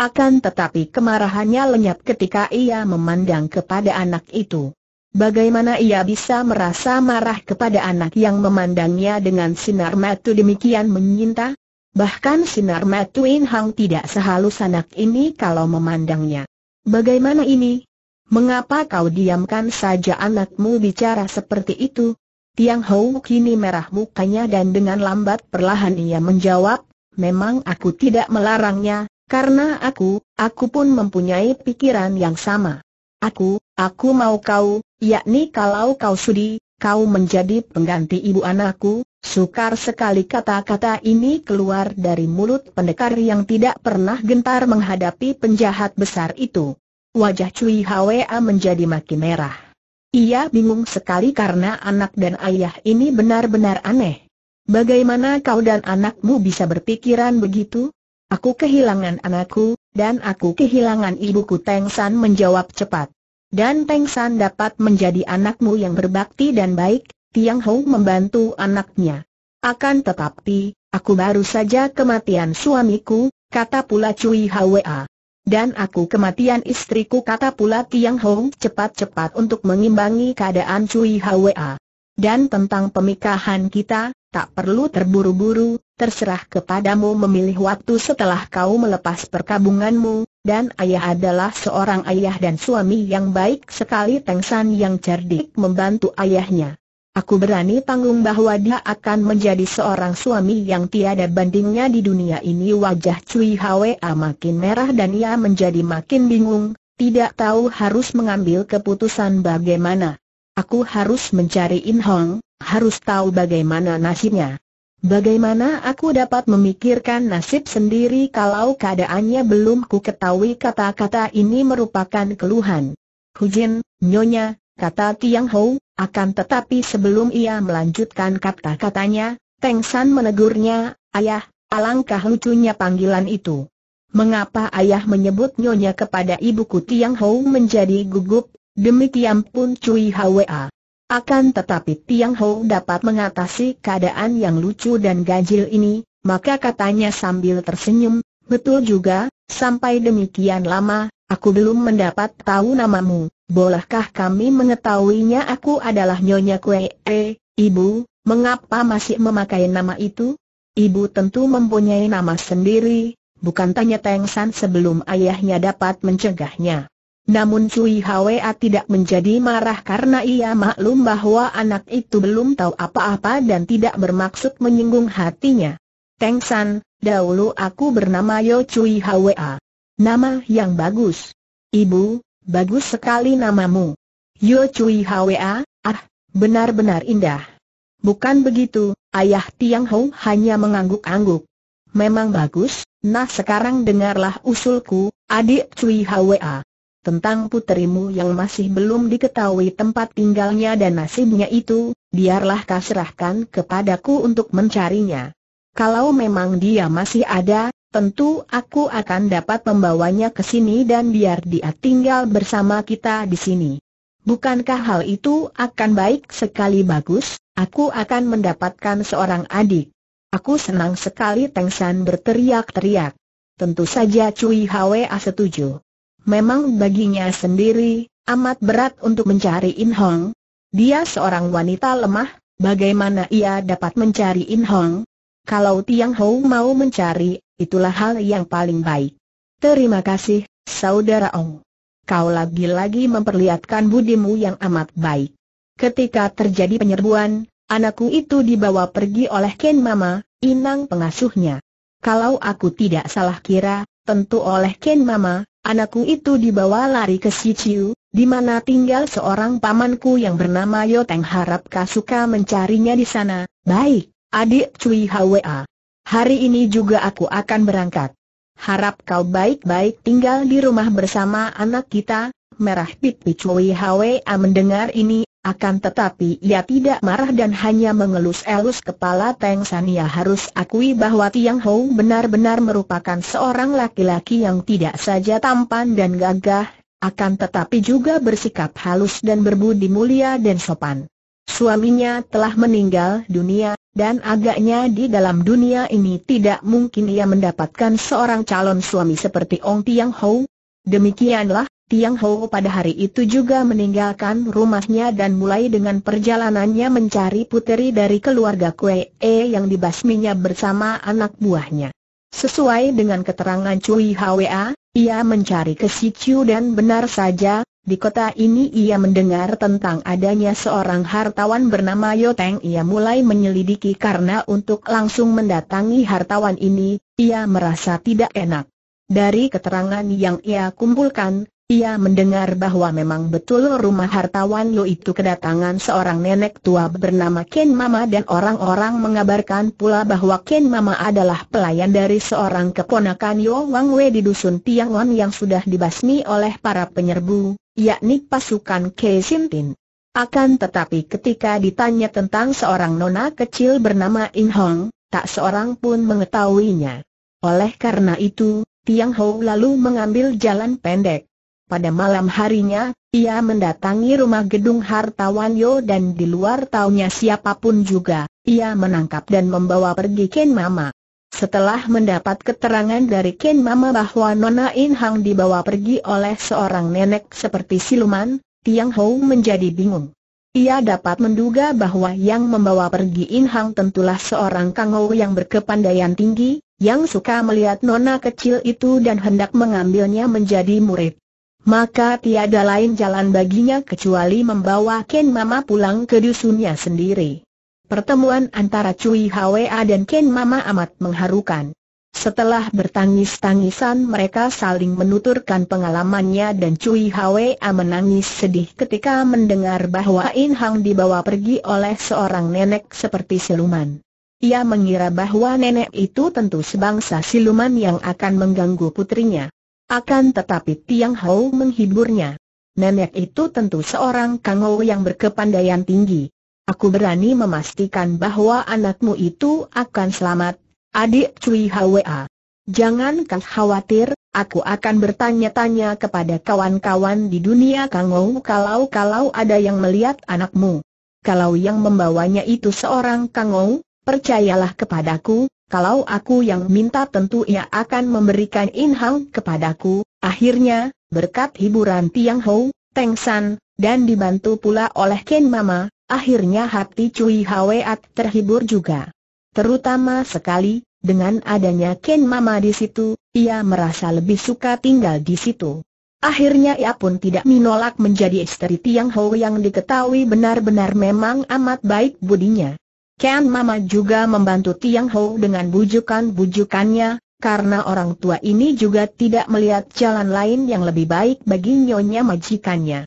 akan tetapi kemarahannya lenyap ketika ia memandang kepada anak itu. Bagaimana ia bisa merasa marah kepada anak yang memandangnya dengan sinar mata demikian menyinta? Bahkan sinar mata In Hang tidak sehalus anak ini kalau memandangnya. Bagaimana ini? Mengapa kau diamkan saja anakmu bicara seperti itu? Tiang Hou kini merah mukanya dan dengan lambat perlahan ia menjawab, memang aku tidak melarangnya, karena aku, aku pun mempunyai pikiran yang sama. Aku, Aku mau kau, yakni kalau kau sudi, kau menjadi pengganti ibu anakku, sukar sekali kata-kata ini keluar dari mulut pendekar yang tidak pernah gentar menghadapi penjahat besar itu. Wajah Cui Hwa menjadi makin merah. Ia bingung sekali karena anak dan ayah ini benar-benar aneh. Bagaimana kau dan anakmu bisa berpikiran begitu? Aku kehilangan anakku, dan aku kehilangan ibuku Teng San menjawab cepat dan Peng San dapat menjadi anakmu yang berbakti dan baik, Tiang Hou membantu anaknya. Akan tetapi, aku baru saja kematian suamiku, kata pula Cui Hwa. Dan aku kematian istriku kata pula Tiang Hou cepat-cepat untuk mengimbangi keadaan Cui Hwa. Dan tentang pemikahan kita, tak perlu terburu-buru, terserah kepadamu memilih waktu setelah kau melepas perkabunganmu, dan ayah adalah seorang ayah dan suami yang baik sekali Teng San yang cerdik membantu ayahnya. Aku berani tanggung bahwa dia akan menjadi seorang suami yang tiada bandingnya di dunia ini Wajah Cui Hwa makin merah dan ia menjadi makin bingung, tidak tahu harus mengambil keputusan bagaimana. Aku harus mencari In Hong, harus tahu bagaimana nasibnya. Bagaimana aku dapat memikirkan nasib sendiri kalau keadaannya belum ku ketahui kata-kata ini merupakan keluhan. Hujin, nyonya, kata Tiang Hou, akan tetapi sebelum ia melanjutkan kata-katanya, Teng San menegurnya, ayah, alangkah lucunya panggilan itu. Mengapa ayah menyebut nyonya kepada ibuku Tiang Hou menjadi gugup, Demikian pun Cui Hwa. Akan tetapi Tiang Hou dapat mengatasi keadaan yang lucu dan ganjil ini, maka katanya sambil tersenyum, betul juga, sampai demikian lama, aku belum mendapat tahu namamu, bolehkah kami mengetahuinya aku adalah Nyonya Kue, eh, Ibu, mengapa masih memakai nama itu? Ibu tentu mempunyai nama sendiri, bukan tanya Teng San sebelum ayahnya dapat mencegahnya. Namun Cui Hwa tidak menjadi marah karena ia maklum bahwa anak itu belum tahu apa-apa dan tidak bermaksud menyinggung hatinya. Teng San, dahulu aku bernama Yo Cui Hwa. Nama yang bagus. Ibu, bagus sekali namamu. Yo Cui Hwa, ah, benar-benar indah. Bukan begitu, ayah Tiang Hong hanya mengangguk-angguk. Memang bagus, nah sekarang dengarlah usulku, adik Cui Hwa tentang puterimu yang masih belum diketahui tempat tinggalnya dan nasibnya itu, biarlah kau serahkan kepadaku untuk mencarinya. Kalau memang dia masih ada, tentu aku akan dapat membawanya ke sini dan biar dia tinggal bersama kita di sini. Bukankah hal itu akan baik sekali bagus, aku akan mendapatkan seorang adik. Aku senang sekali Teng San berteriak-teriak. Tentu saja Cui Hwa setuju. Memang baginya sendiri, amat berat untuk mencari In Hong. Dia seorang wanita lemah, bagaimana ia dapat mencari In Hong? Kalau Tiang Hou mau mencari, itulah hal yang paling baik. Terima kasih, Saudara Ong. Kau lagi-lagi memperlihatkan budimu yang amat baik. Ketika terjadi penyerbuan, anakku itu dibawa pergi oleh Ken Mama, inang pengasuhnya. Kalau aku tidak salah kira, tentu oleh Ken Mama, Anakku itu dibawa lari ke Siciu, di mana tinggal seorang pamanku yang bernama Yoteng harap kau suka mencarinya di sana. Baik, adik Cui Hwa. Hari ini juga aku akan berangkat. Harap kau baik-baik tinggal di rumah bersama anak kita, merah pipi Cui Hwa mendengar ini akan tetapi ia tidak marah dan hanya mengelus-elus kepala Teng Sania harus akui bahwa Tiang Hou benar-benar merupakan seorang laki-laki yang tidak saja tampan dan gagah, akan tetapi juga bersikap halus dan berbudi mulia dan sopan. Suaminya telah meninggal dunia, dan agaknya di dalam dunia ini tidak mungkin ia mendapatkan seorang calon suami seperti Ong Tiang Hou. Demikianlah, Tiang Ho pada hari itu juga meninggalkan rumahnya dan mulai dengan perjalanannya mencari puteri dari keluarga Kue E yang dibasminya bersama anak buahnya. Sesuai dengan keterangan Cui Hwa, ia mencari ke Sichu dan benar saja, di kota ini ia mendengar tentang adanya seorang hartawan bernama Yoteng. Ia mulai menyelidiki karena untuk langsung mendatangi hartawan ini, ia merasa tidak enak. Dari keterangan yang ia kumpulkan, ia mendengar bahwa memang betul rumah hartawan Lo itu kedatangan seorang nenek tua bernama Ken Mama dan orang-orang mengabarkan pula bahwa Ken Mama adalah pelayan dari seorang keponakan Yo Wang Wei di dusun Tiang Wan yang sudah dibasmi oleh para penyerbu, yakni pasukan Sin Tin. Akan tetapi ketika ditanya tentang seorang nona kecil bernama In Hong, tak seorang pun mengetahuinya. Oleh karena itu, Tiang Hou lalu mengambil jalan pendek. Pada malam harinya, ia mendatangi rumah gedung hartawan Yo dan di luar taunya siapapun juga, ia menangkap dan membawa pergi Ken Mama. Setelah mendapat keterangan dari Ken Mama bahwa Nona In Hang dibawa pergi oleh seorang nenek seperti siluman, Tiang Hou menjadi bingung. Ia dapat menduga bahwa yang membawa pergi In Hang tentulah seorang Kang Hou yang berkepandaian tinggi, yang suka melihat Nona kecil itu dan hendak mengambilnya menjadi murid maka tiada lain jalan baginya kecuali membawa Ken Mama pulang ke dusunnya sendiri. Pertemuan antara Cui Hwa dan Ken Mama amat mengharukan. Setelah bertangis-tangisan mereka saling menuturkan pengalamannya dan Cui Hwa menangis sedih ketika mendengar bahwa In Hang dibawa pergi oleh seorang nenek seperti siluman. Ia mengira bahwa nenek itu tentu sebangsa siluman yang akan mengganggu putrinya. Akan tetapi Tiang Hou menghiburnya. Nenek itu tentu seorang kangou yang berkepandaian tinggi. Aku berani memastikan bahwa anakmu itu akan selamat, adik Cui Hwa. Jangan kau khawatir, aku akan bertanya-tanya kepada kawan-kawan di dunia Kangou kalau-kalau ada yang melihat anakmu. Kalau yang membawanya itu seorang Kangou, percayalah kepadaku, kalau aku yang minta tentu ia akan memberikan inhang kepadaku, akhirnya, berkat hiburan Tiang Ho, Teng San, dan dibantu pula oleh Ken Mama, akhirnya hati Cui Hweat terhibur juga. Terutama sekali, dengan adanya Ken Mama di situ, ia merasa lebih suka tinggal di situ. Akhirnya ia pun tidak menolak menjadi istri Tiang Ho yang diketahui benar-benar memang amat baik budinya. Ken Mama juga membantu Tiang Ho dengan bujukan-bujukannya, karena orang tua ini juga tidak melihat jalan lain yang lebih baik bagi nyonya majikannya.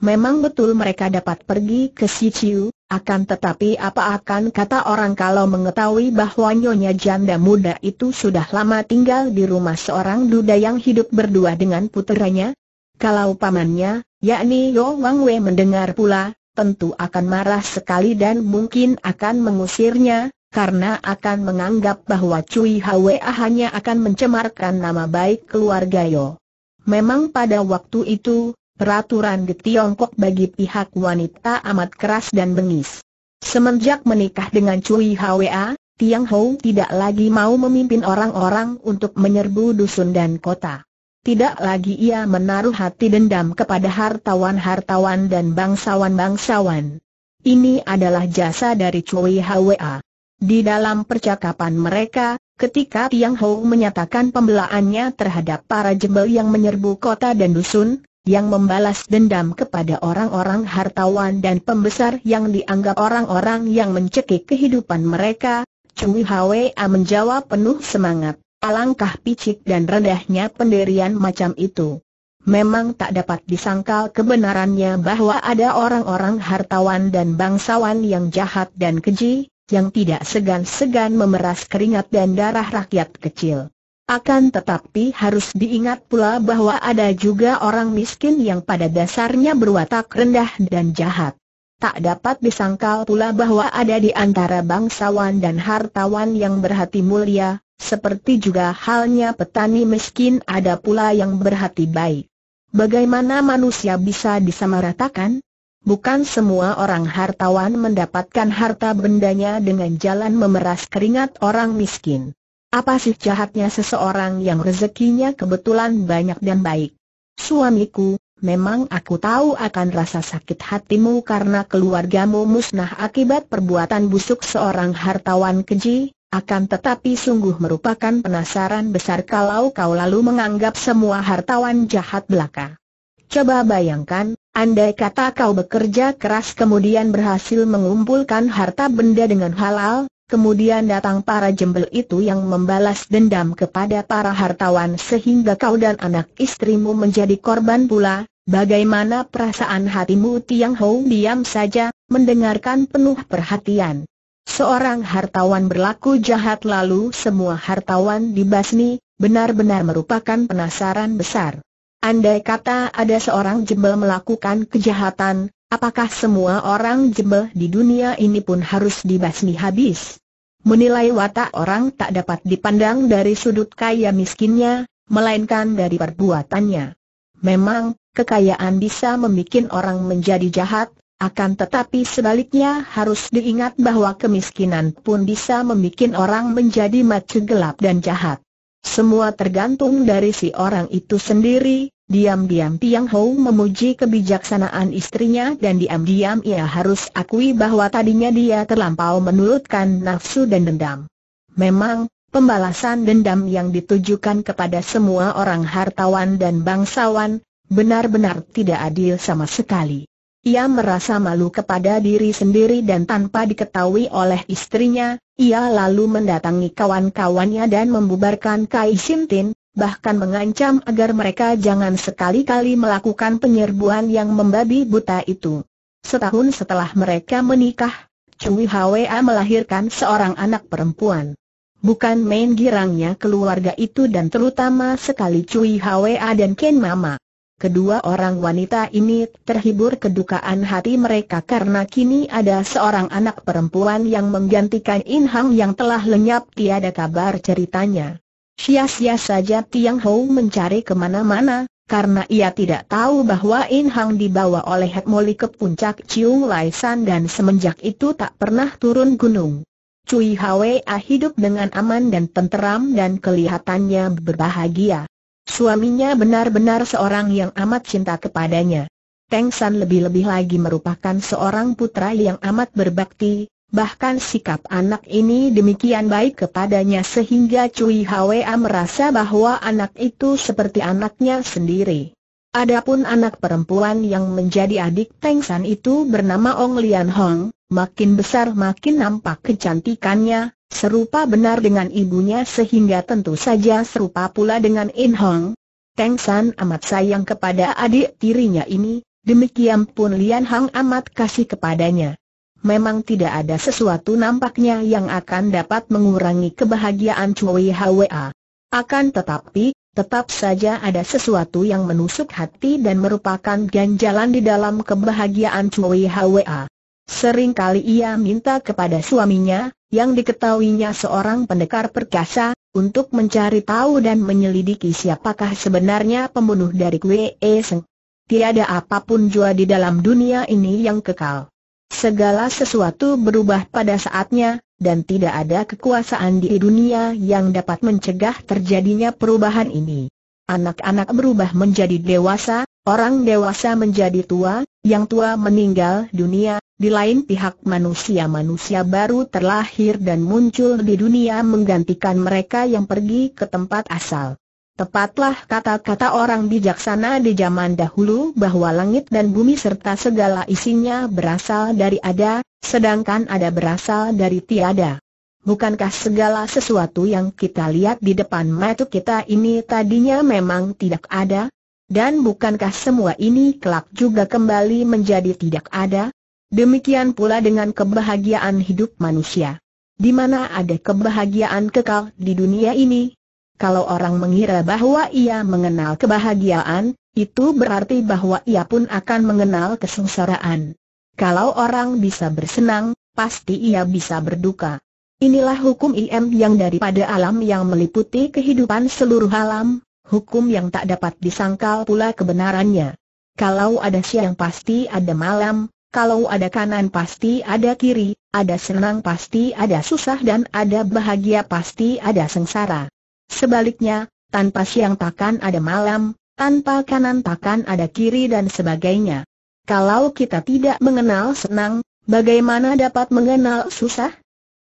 Memang betul mereka dapat pergi ke Siciu, akan tetapi apa akan kata orang kalau mengetahui bahwa nyonya janda muda itu sudah lama tinggal di rumah seorang duda yang hidup berdua dengan puteranya? Kalau pamannya, yakni Yo Wang Wei mendengar pula, tentu akan marah sekali dan mungkin akan mengusirnya, karena akan menganggap bahwa Cui Hwa hanya akan mencemarkan nama baik keluarga Yo. Memang pada waktu itu, peraturan di Tiongkok bagi pihak wanita amat keras dan bengis. Semenjak menikah dengan Cui Hwa, Tiang Hou tidak lagi mau memimpin orang-orang untuk menyerbu dusun dan kota. Tidak lagi ia menaruh hati dendam kepada hartawan-hartawan dan bangsawan-bangsawan. Ini adalah jasa dari Cui Hwa. Di dalam percakapan mereka, ketika Tiang Hou menyatakan pembelaannya terhadap para jebel yang menyerbu kota dan dusun, yang membalas dendam kepada orang-orang hartawan dan pembesar yang dianggap orang-orang yang mencekik kehidupan mereka, Cui Hwa menjawab penuh semangat. Alangkah picik dan rendahnya pendirian macam itu. Memang tak dapat disangkal kebenarannya bahwa ada orang-orang hartawan dan bangsawan yang jahat dan keji, yang tidak segan-segan memeras keringat dan darah rakyat kecil. Akan tetapi harus diingat pula bahwa ada juga orang miskin yang pada dasarnya berwatak rendah dan jahat. Tak dapat disangkal pula bahwa ada di antara bangsawan dan hartawan yang berhati mulia, seperti juga halnya petani miskin ada pula yang berhati baik. Bagaimana manusia bisa disamaratakan? Bukan semua orang hartawan mendapatkan harta bendanya dengan jalan memeras keringat orang miskin. Apa sih jahatnya seseorang yang rezekinya kebetulan banyak dan baik? Suamiku, memang aku tahu akan rasa sakit hatimu karena keluargamu musnah akibat perbuatan busuk seorang hartawan keji, akan tetapi sungguh merupakan penasaran besar kalau kau lalu menganggap semua hartawan jahat belaka. Coba bayangkan, andai kata kau bekerja keras kemudian berhasil mengumpulkan harta benda dengan halal, kemudian datang para jembel itu yang membalas dendam kepada para hartawan sehingga kau dan anak istrimu menjadi korban pula, bagaimana perasaan hatimu Tiang Hou diam saja, mendengarkan penuh perhatian. Seorang hartawan berlaku jahat lalu semua hartawan dibasmi, benar-benar merupakan penasaran besar. Andai kata ada seorang jembel melakukan kejahatan, apakah semua orang jembel di dunia ini pun harus dibasmi habis? Menilai watak orang tak dapat dipandang dari sudut kaya miskinnya, melainkan dari perbuatannya. Memang, kekayaan bisa membuat orang menjadi jahat, akan tetapi sebaliknya harus diingat bahwa kemiskinan pun bisa membuat orang menjadi mata gelap dan jahat. Semua tergantung dari si orang itu sendiri, diam-diam Tiang Hou memuji kebijaksanaan istrinya dan diam-diam ia harus akui bahwa tadinya dia terlampau menurutkan nafsu dan dendam. Memang, pembalasan dendam yang ditujukan kepada semua orang hartawan dan bangsawan, benar-benar tidak adil sama sekali. Ia merasa malu kepada diri sendiri dan tanpa diketahui oleh istrinya, ia lalu mendatangi kawan-kawannya dan membubarkan Kai Sintin, bahkan mengancam agar mereka jangan sekali-kali melakukan penyerbuan yang membabi buta itu. Setahun setelah mereka menikah, Cui Hwa melahirkan seorang anak perempuan. Bukan main girangnya keluarga itu dan terutama sekali Cui Hwa dan Ken Mama. Kedua orang wanita ini terhibur kedukaan hati mereka karena kini ada seorang anak perempuan yang menggantikan In Hang yang telah lenyap tiada kabar ceritanya. Sia-sia saja Tiang Hou mencari kemana-mana, karena ia tidak tahu bahwa In Hang dibawa oleh Hek Moli ke puncak Ciung Lai San dan semenjak itu tak pernah turun gunung. Cui Hwa hidup dengan aman dan tenteram dan kelihatannya berbahagia. Suaminya benar-benar seorang yang amat cinta kepadanya. Teng San lebih-lebih lagi merupakan seorang putra yang amat berbakti, bahkan sikap anak ini demikian baik kepadanya sehingga Cui Hwa merasa bahwa anak itu seperti anaknya sendiri. Adapun anak perempuan yang menjadi adik Teng San itu bernama Ong Lian Hong, makin besar makin nampak kecantikannya, Serupa benar dengan ibunya sehingga tentu saja serupa pula dengan In Hong. Teng San amat sayang kepada adik tirinya ini, demikian pun Lian Hang amat kasih kepadanya. Memang tidak ada sesuatu nampaknya yang akan dapat mengurangi kebahagiaan Cui Hwa. Akan tetapi, Tetap saja ada sesuatu yang menusuk hati dan merupakan ganjalan di dalam kebahagiaan Cui Hwa. Sering kali ia minta kepada suaminya, yang diketahuinya seorang pendekar perkasa, untuk mencari tahu dan menyelidiki siapakah sebenarnya pembunuh dari Kwe Seng. Tiada apapun jua di dalam dunia ini yang kekal. Segala sesuatu berubah pada saatnya, dan tidak ada kekuasaan di dunia yang dapat mencegah terjadinya perubahan ini. Anak-anak berubah menjadi dewasa, Orang dewasa menjadi tua, yang tua meninggal dunia, di lain pihak manusia-manusia baru terlahir dan muncul di dunia menggantikan mereka yang pergi ke tempat asal. Tepatlah kata-kata orang bijaksana di zaman dahulu bahwa langit dan bumi serta segala isinya berasal dari ada, sedangkan ada berasal dari tiada. Bukankah segala sesuatu yang kita lihat di depan mata kita ini tadinya memang tidak ada? Dan bukankah semua ini kelak juga kembali menjadi tidak ada? Demikian pula dengan kebahagiaan hidup manusia. Di mana ada kebahagiaan kekal di dunia ini? Kalau orang mengira bahwa ia mengenal kebahagiaan, itu berarti bahwa ia pun akan mengenal kesengsaraan. Kalau orang bisa bersenang, pasti ia bisa berduka. Inilah hukum IM yang daripada alam yang meliputi kehidupan seluruh alam, hukum yang tak dapat disangkal pula kebenarannya. Kalau ada siang pasti ada malam, kalau ada kanan pasti ada kiri, ada senang pasti ada susah dan ada bahagia pasti ada sengsara. Sebaliknya, tanpa siang takkan ada malam, tanpa kanan takkan ada kiri dan sebagainya. Kalau kita tidak mengenal senang, bagaimana dapat mengenal susah?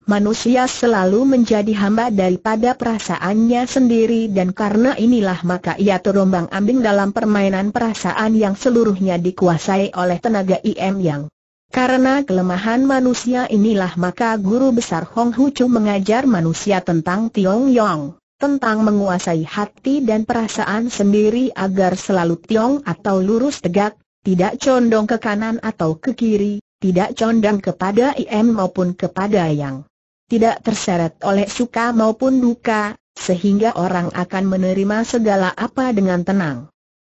manusia selalu menjadi hamba daripada perasaannya sendiri dan karena inilah maka ia terombang ambing dalam permainan perasaan yang seluruhnya dikuasai oleh tenaga IM yang. Karena kelemahan manusia inilah maka guru besar Hong Hu Chu mengajar manusia tentang Tiong Yong, tentang menguasai hati dan perasaan sendiri agar selalu tiong atau lurus tegak, tidak condong ke kanan atau ke kiri, tidak condong kepada IM maupun kepada yang tidak terseret oleh suka maupun duka, sehingga orang akan menerima segala apa dengan tenang.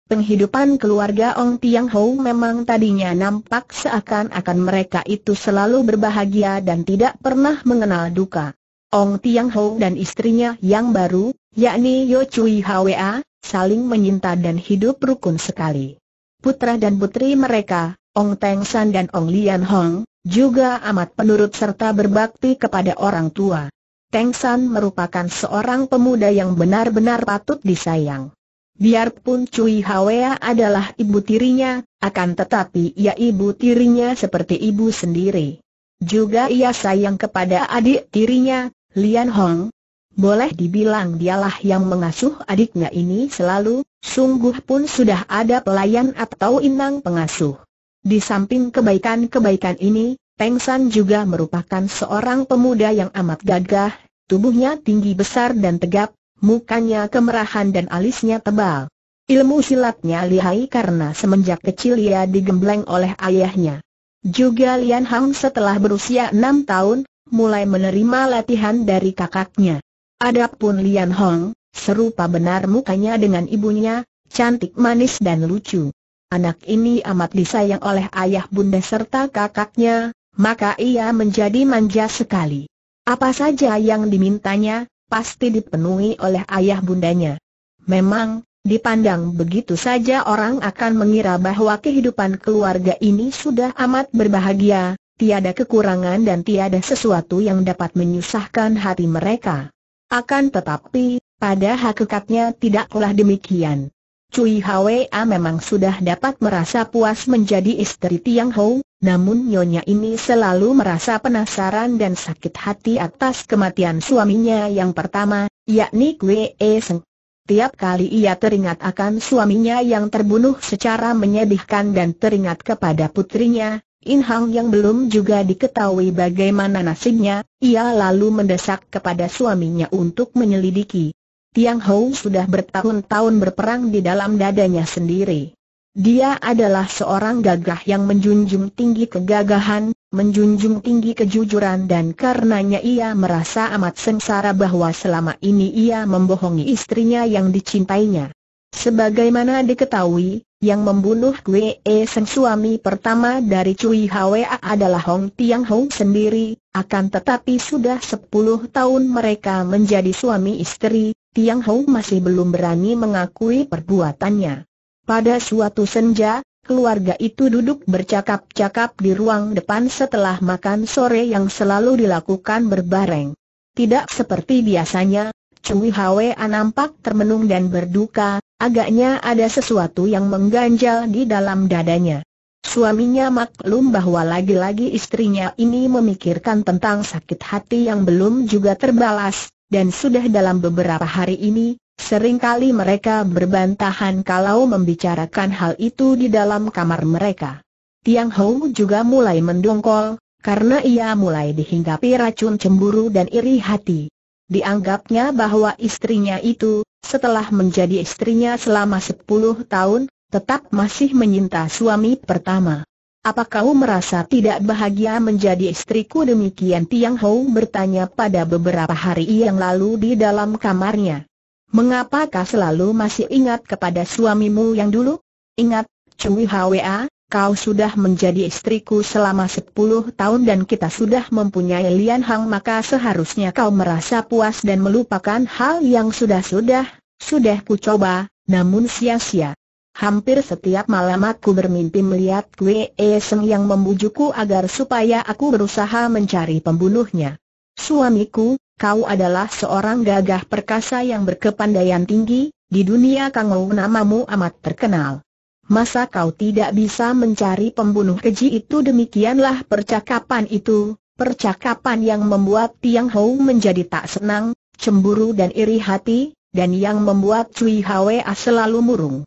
Penghidupan keluarga Ong Tiang Ho memang tadinya nampak seakan-akan mereka itu selalu berbahagia dan tidak pernah mengenal duka. Ong Tiang Ho dan istrinya yang baru, yakni Yo Cui Hwa, saling menyinta dan hidup rukun sekali. Putra dan putri mereka, Ong Teng San dan Ong Lian Hong, juga amat penurut serta berbakti kepada orang tua. Teng San merupakan seorang pemuda yang benar-benar patut disayang. Biarpun Cui Hwa adalah ibu tirinya, akan tetapi ia ibu tirinya seperti ibu sendiri. Juga ia sayang kepada adik tirinya, Lian Hong. Boleh dibilang dialah yang mengasuh adiknya ini selalu, sungguh pun sudah ada pelayan atau inang pengasuh. Di samping kebaikan-kebaikan ini, Peng San juga merupakan seorang pemuda yang amat gagah, tubuhnya tinggi besar dan tegap, mukanya kemerahan dan alisnya tebal. Ilmu silatnya lihai karena semenjak kecil ia digembleng oleh ayahnya. Juga Lian Hang setelah berusia enam tahun, mulai menerima latihan dari kakaknya. Adapun Lian Hong, serupa benar mukanya dengan ibunya, cantik manis dan lucu anak ini amat disayang oleh ayah bunda serta kakaknya, maka ia menjadi manja sekali. Apa saja yang dimintanya, pasti dipenuhi oleh ayah bundanya. Memang, Dipandang begitu saja orang akan mengira bahwa kehidupan keluarga ini sudah amat berbahagia, tiada kekurangan dan tiada sesuatu yang dapat menyusahkan hati mereka. Akan tetapi, pada hakikatnya tidaklah demikian. Cui Hwa memang sudah dapat merasa puas menjadi istri Tiang Ho, namun nyonya ini selalu merasa penasaran dan sakit hati atas kematian suaminya yang pertama, yakni Kwe E Seng. Tiap kali ia teringat akan suaminya yang terbunuh secara menyedihkan dan teringat kepada putrinya, In Hang yang belum juga diketahui bagaimana nasibnya, ia lalu mendesak kepada suaminya untuk menyelidiki. Tiang Hou sudah bertahun-tahun berperang di dalam dadanya sendiri. Dia adalah seorang gagah yang menjunjung tinggi kegagahan, menjunjung tinggi kejujuran dan karenanya ia merasa amat sengsara bahwa selama ini ia membohongi istrinya yang dicintainya. Sebagaimana diketahui, yang membunuh Kwe E Seng suami pertama dari Cui Hwa adalah Hong Tiang Hong sendiri, akan tetapi sudah 10 tahun mereka menjadi suami istri, Tiang Hou masih belum berani mengakui perbuatannya. Pada suatu senja, keluarga itu duduk bercakap-cakap di ruang depan setelah makan sore yang selalu dilakukan berbareng. Tidak seperti biasanya, Cui Hwa nampak termenung dan berduka, agaknya ada sesuatu yang mengganjal di dalam dadanya. Suaminya maklum bahwa lagi-lagi istrinya ini memikirkan tentang sakit hati yang belum juga terbalas, dan sudah dalam beberapa hari ini, seringkali mereka berbantahan kalau membicarakan hal itu di dalam kamar mereka. Tiang Hou juga mulai mendongkol, karena ia mulai dihinggapi racun cemburu dan iri hati. Dianggapnya bahwa istrinya itu, setelah menjadi istrinya selama 10 tahun, tetap masih menyinta suami pertama. Apa kau merasa tidak bahagia menjadi istriku demikian Tiang Hou bertanya pada beberapa hari yang lalu di dalam kamarnya. Mengapakah selalu masih ingat kepada suamimu yang dulu? Ingat, Cui Hwa, kau sudah menjadi istriku selama sepuluh tahun dan kita sudah mempunyai Lian Hang maka seharusnya kau merasa puas dan melupakan hal yang sudah-sudah, sudah kucoba, namun sia-sia. Hampir setiap malam aku bermimpi melihat Kwe Seng yang membujukku agar supaya aku berusaha mencari pembunuhnya. Suamiku, kau adalah seorang gagah perkasa yang berkepandaian tinggi, di dunia Kangou namamu amat terkenal. Masa kau tidak bisa mencari pembunuh keji itu demikianlah percakapan itu, percakapan yang membuat Tiang Hou menjadi tak senang, cemburu dan iri hati, dan yang membuat Cui Hwa selalu murung.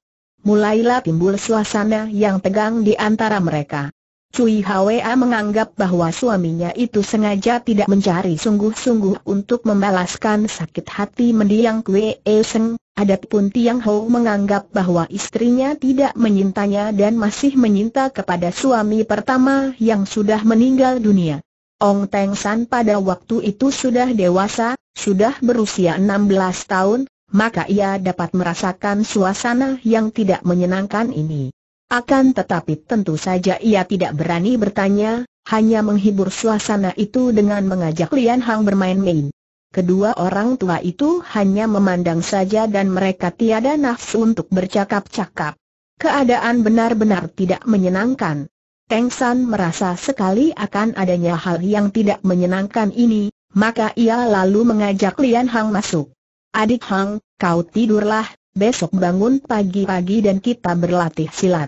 Mulailah timbul suasana yang tegang di antara mereka. Cui Hwa menganggap bahwa suaminya itu sengaja tidak mencari sungguh-sungguh untuk membalaskan sakit hati mendiang Kwe Seng, adapun Tiang Hou menganggap bahwa istrinya tidak menyintanya dan masih menyinta kepada suami pertama yang sudah meninggal dunia. Ong Teng San pada waktu itu sudah dewasa, sudah berusia 16 tahun, maka ia dapat merasakan suasana yang tidak menyenangkan ini. Akan tetapi tentu saja ia tidak berani bertanya, hanya menghibur suasana itu dengan mengajak Lian Hang bermain-main. Kedua orang tua itu hanya memandang saja dan mereka tiada nafsu untuk bercakap-cakap. Keadaan benar-benar tidak menyenangkan. Teng San merasa sekali akan adanya hal yang tidak menyenangkan ini, maka ia lalu mengajak Lian Hang masuk. Adik Hang, kau tidurlah, besok bangun pagi-pagi dan kita berlatih silat.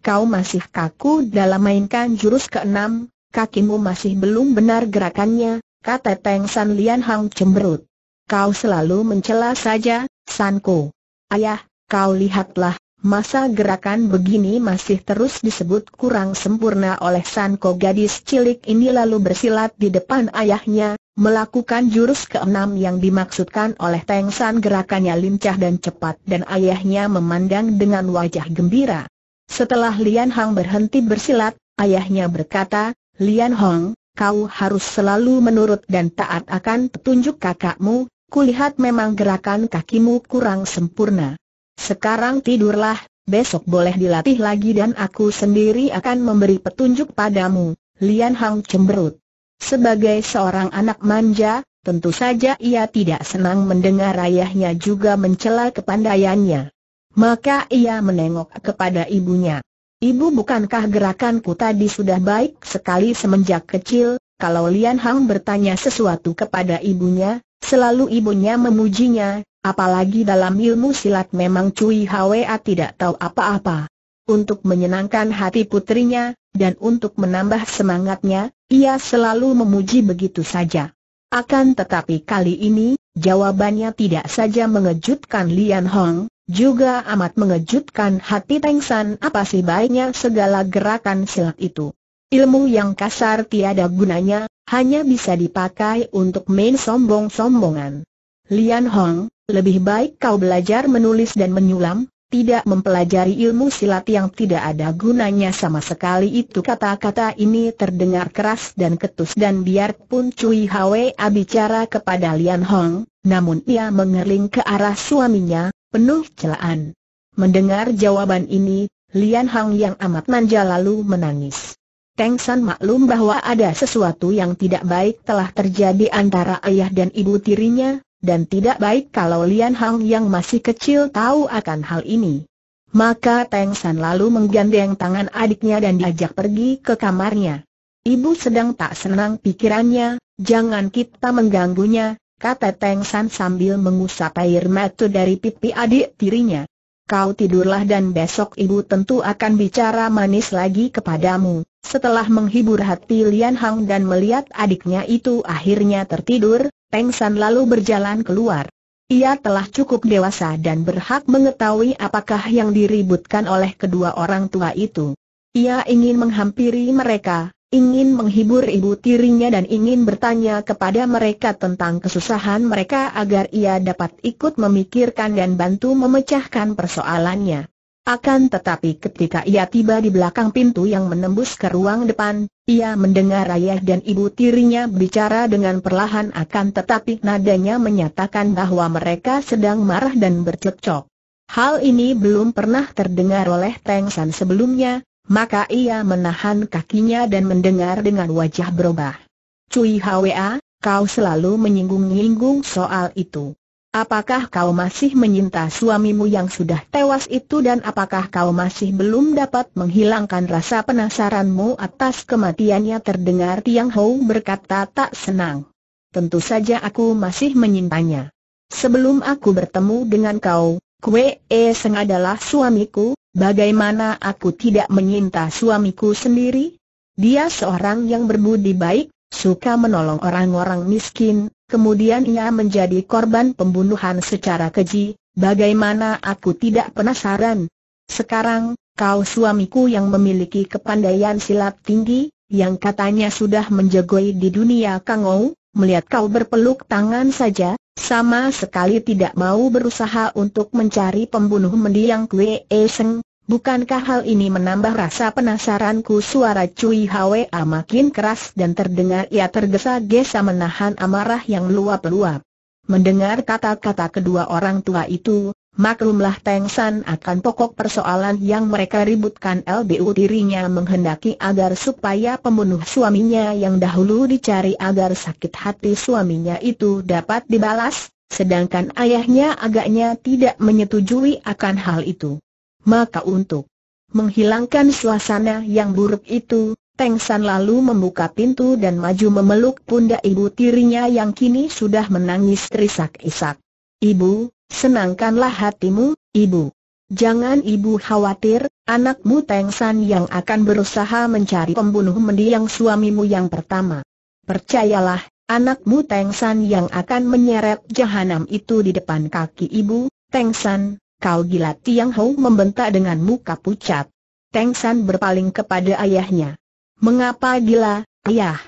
Kau masih kaku dalam mainkan jurus keenam, kakimu masih belum benar gerakannya, kata Teng San Lian Hang cemberut. Kau selalu mencela saja, Sanku. Ayah, kau lihatlah, masa gerakan begini masih terus disebut kurang sempurna oleh Sanko gadis cilik ini lalu bersilat di depan ayahnya, Melakukan jurus keenam yang dimaksudkan oleh Teng San gerakannya lincah dan cepat dan ayahnya memandang dengan wajah gembira. Setelah Lian Hang berhenti bersilat, ayahnya berkata, Lian Hong, kau harus selalu menurut dan taat akan petunjuk kakakmu, kulihat memang gerakan kakimu kurang sempurna. Sekarang tidurlah, besok boleh dilatih lagi dan aku sendiri akan memberi petunjuk padamu, Lian Hang cemberut. Sebagai seorang anak manja, tentu saja ia tidak senang mendengar ayahnya juga mencela kepandaiannya. Maka ia menengok kepada ibunya. Ibu bukankah gerakanku tadi sudah baik sekali semenjak kecil, kalau Lian Hang bertanya sesuatu kepada ibunya, selalu ibunya memujinya, apalagi dalam ilmu silat memang Cui Hwa tidak tahu apa-apa. Untuk menyenangkan hati putrinya, dan untuk menambah semangatnya, ia selalu memuji begitu saja. Akan tetapi kali ini, jawabannya tidak saja mengejutkan Lian Hong, juga amat mengejutkan hati Teng San apa sih baiknya segala gerakan silat itu. Ilmu yang kasar tiada gunanya, hanya bisa dipakai untuk main sombong-sombongan. Lian Hong, lebih baik kau belajar menulis dan menyulam, tidak mempelajari ilmu silat yang tidak ada gunanya sama sekali itu kata-kata ini terdengar keras dan ketus dan biarpun Cui Hwa bicara kepada Lian Hong, namun ia mengerling ke arah suaminya, penuh celaan. Mendengar jawaban ini, Lian Hong yang amat manja lalu menangis. Teng San maklum bahwa ada sesuatu yang tidak baik telah terjadi antara ayah dan ibu tirinya, dan tidak baik kalau Lian Hang yang masih kecil tahu akan hal ini. Maka Teng San lalu menggandeng tangan adiknya dan diajak pergi ke kamarnya. Ibu sedang tak senang pikirannya, jangan kita mengganggunya, kata Teng San sambil mengusap air mata dari pipi adik tirinya. Kau tidurlah dan besok ibu tentu akan bicara manis lagi kepadamu. Setelah menghibur hati Lian Hang dan melihat adiknya itu akhirnya tertidur, Peng San lalu berjalan keluar. Ia telah cukup dewasa dan berhak mengetahui apakah yang diributkan oleh kedua orang tua itu. Ia ingin menghampiri mereka, ingin menghibur ibu tirinya dan ingin bertanya kepada mereka tentang kesusahan mereka agar ia dapat ikut memikirkan dan bantu memecahkan persoalannya. Akan tetapi ketika ia tiba di belakang pintu yang menembus ke ruang depan, ia mendengar ayah dan ibu tirinya bicara dengan perlahan akan tetapi nadanya menyatakan bahwa mereka sedang marah dan bercekcok. Hal ini belum pernah terdengar oleh Teng San sebelumnya, maka ia menahan kakinya dan mendengar dengan wajah berubah. Cui Hwa, kau selalu menyinggung-nyinggung soal itu. Apakah kau masih menyinta suamimu yang sudah tewas itu dan apakah kau masih belum dapat menghilangkan rasa penasaranmu atas kematiannya terdengar Tiang Hou berkata tak senang. Tentu saja aku masih menyintanya. Sebelum aku bertemu dengan kau, Kue e Seng adalah suamiku, bagaimana aku tidak menyinta suamiku sendiri? Dia seorang yang berbudi baik, suka menolong orang-orang miskin, kemudian ia menjadi korban pembunuhan secara keji, bagaimana aku tidak penasaran? Sekarang, kau suamiku yang memiliki kepandaian silat tinggi, yang katanya sudah menjagoi di dunia kangou, melihat kau berpeluk tangan saja, sama sekali tidak mau berusaha untuk mencari pembunuh mendiang Kwe eseng, Bukankah hal ini menambah rasa penasaranku suara Cui Hwa makin keras dan terdengar ia tergesa-gesa menahan amarah yang luap-luap. Mendengar kata-kata kedua orang tua itu, maklumlah Teng San akan pokok persoalan yang mereka ributkan LBU dirinya menghendaki agar supaya pembunuh suaminya yang dahulu dicari agar sakit hati suaminya itu dapat dibalas, sedangkan ayahnya agaknya tidak menyetujui akan hal itu. Maka untuk menghilangkan suasana yang buruk itu, Teng San lalu membuka pintu dan maju memeluk pundak ibu tirinya yang kini sudah menangis terisak-isak. Ibu, senangkanlah hatimu, ibu. Jangan ibu khawatir, anakmu Teng San yang akan berusaha mencari pembunuh mendiang suamimu yang pertama. Percayalah, anakmu Teng San yang akan menyeret jahanam itu di depan kaki ibu, Teng San, Kau gila Tiang Hou membentak dengan muka pucat. Teng San berpaling kepada ayahnya. Mengapa gila, ayah?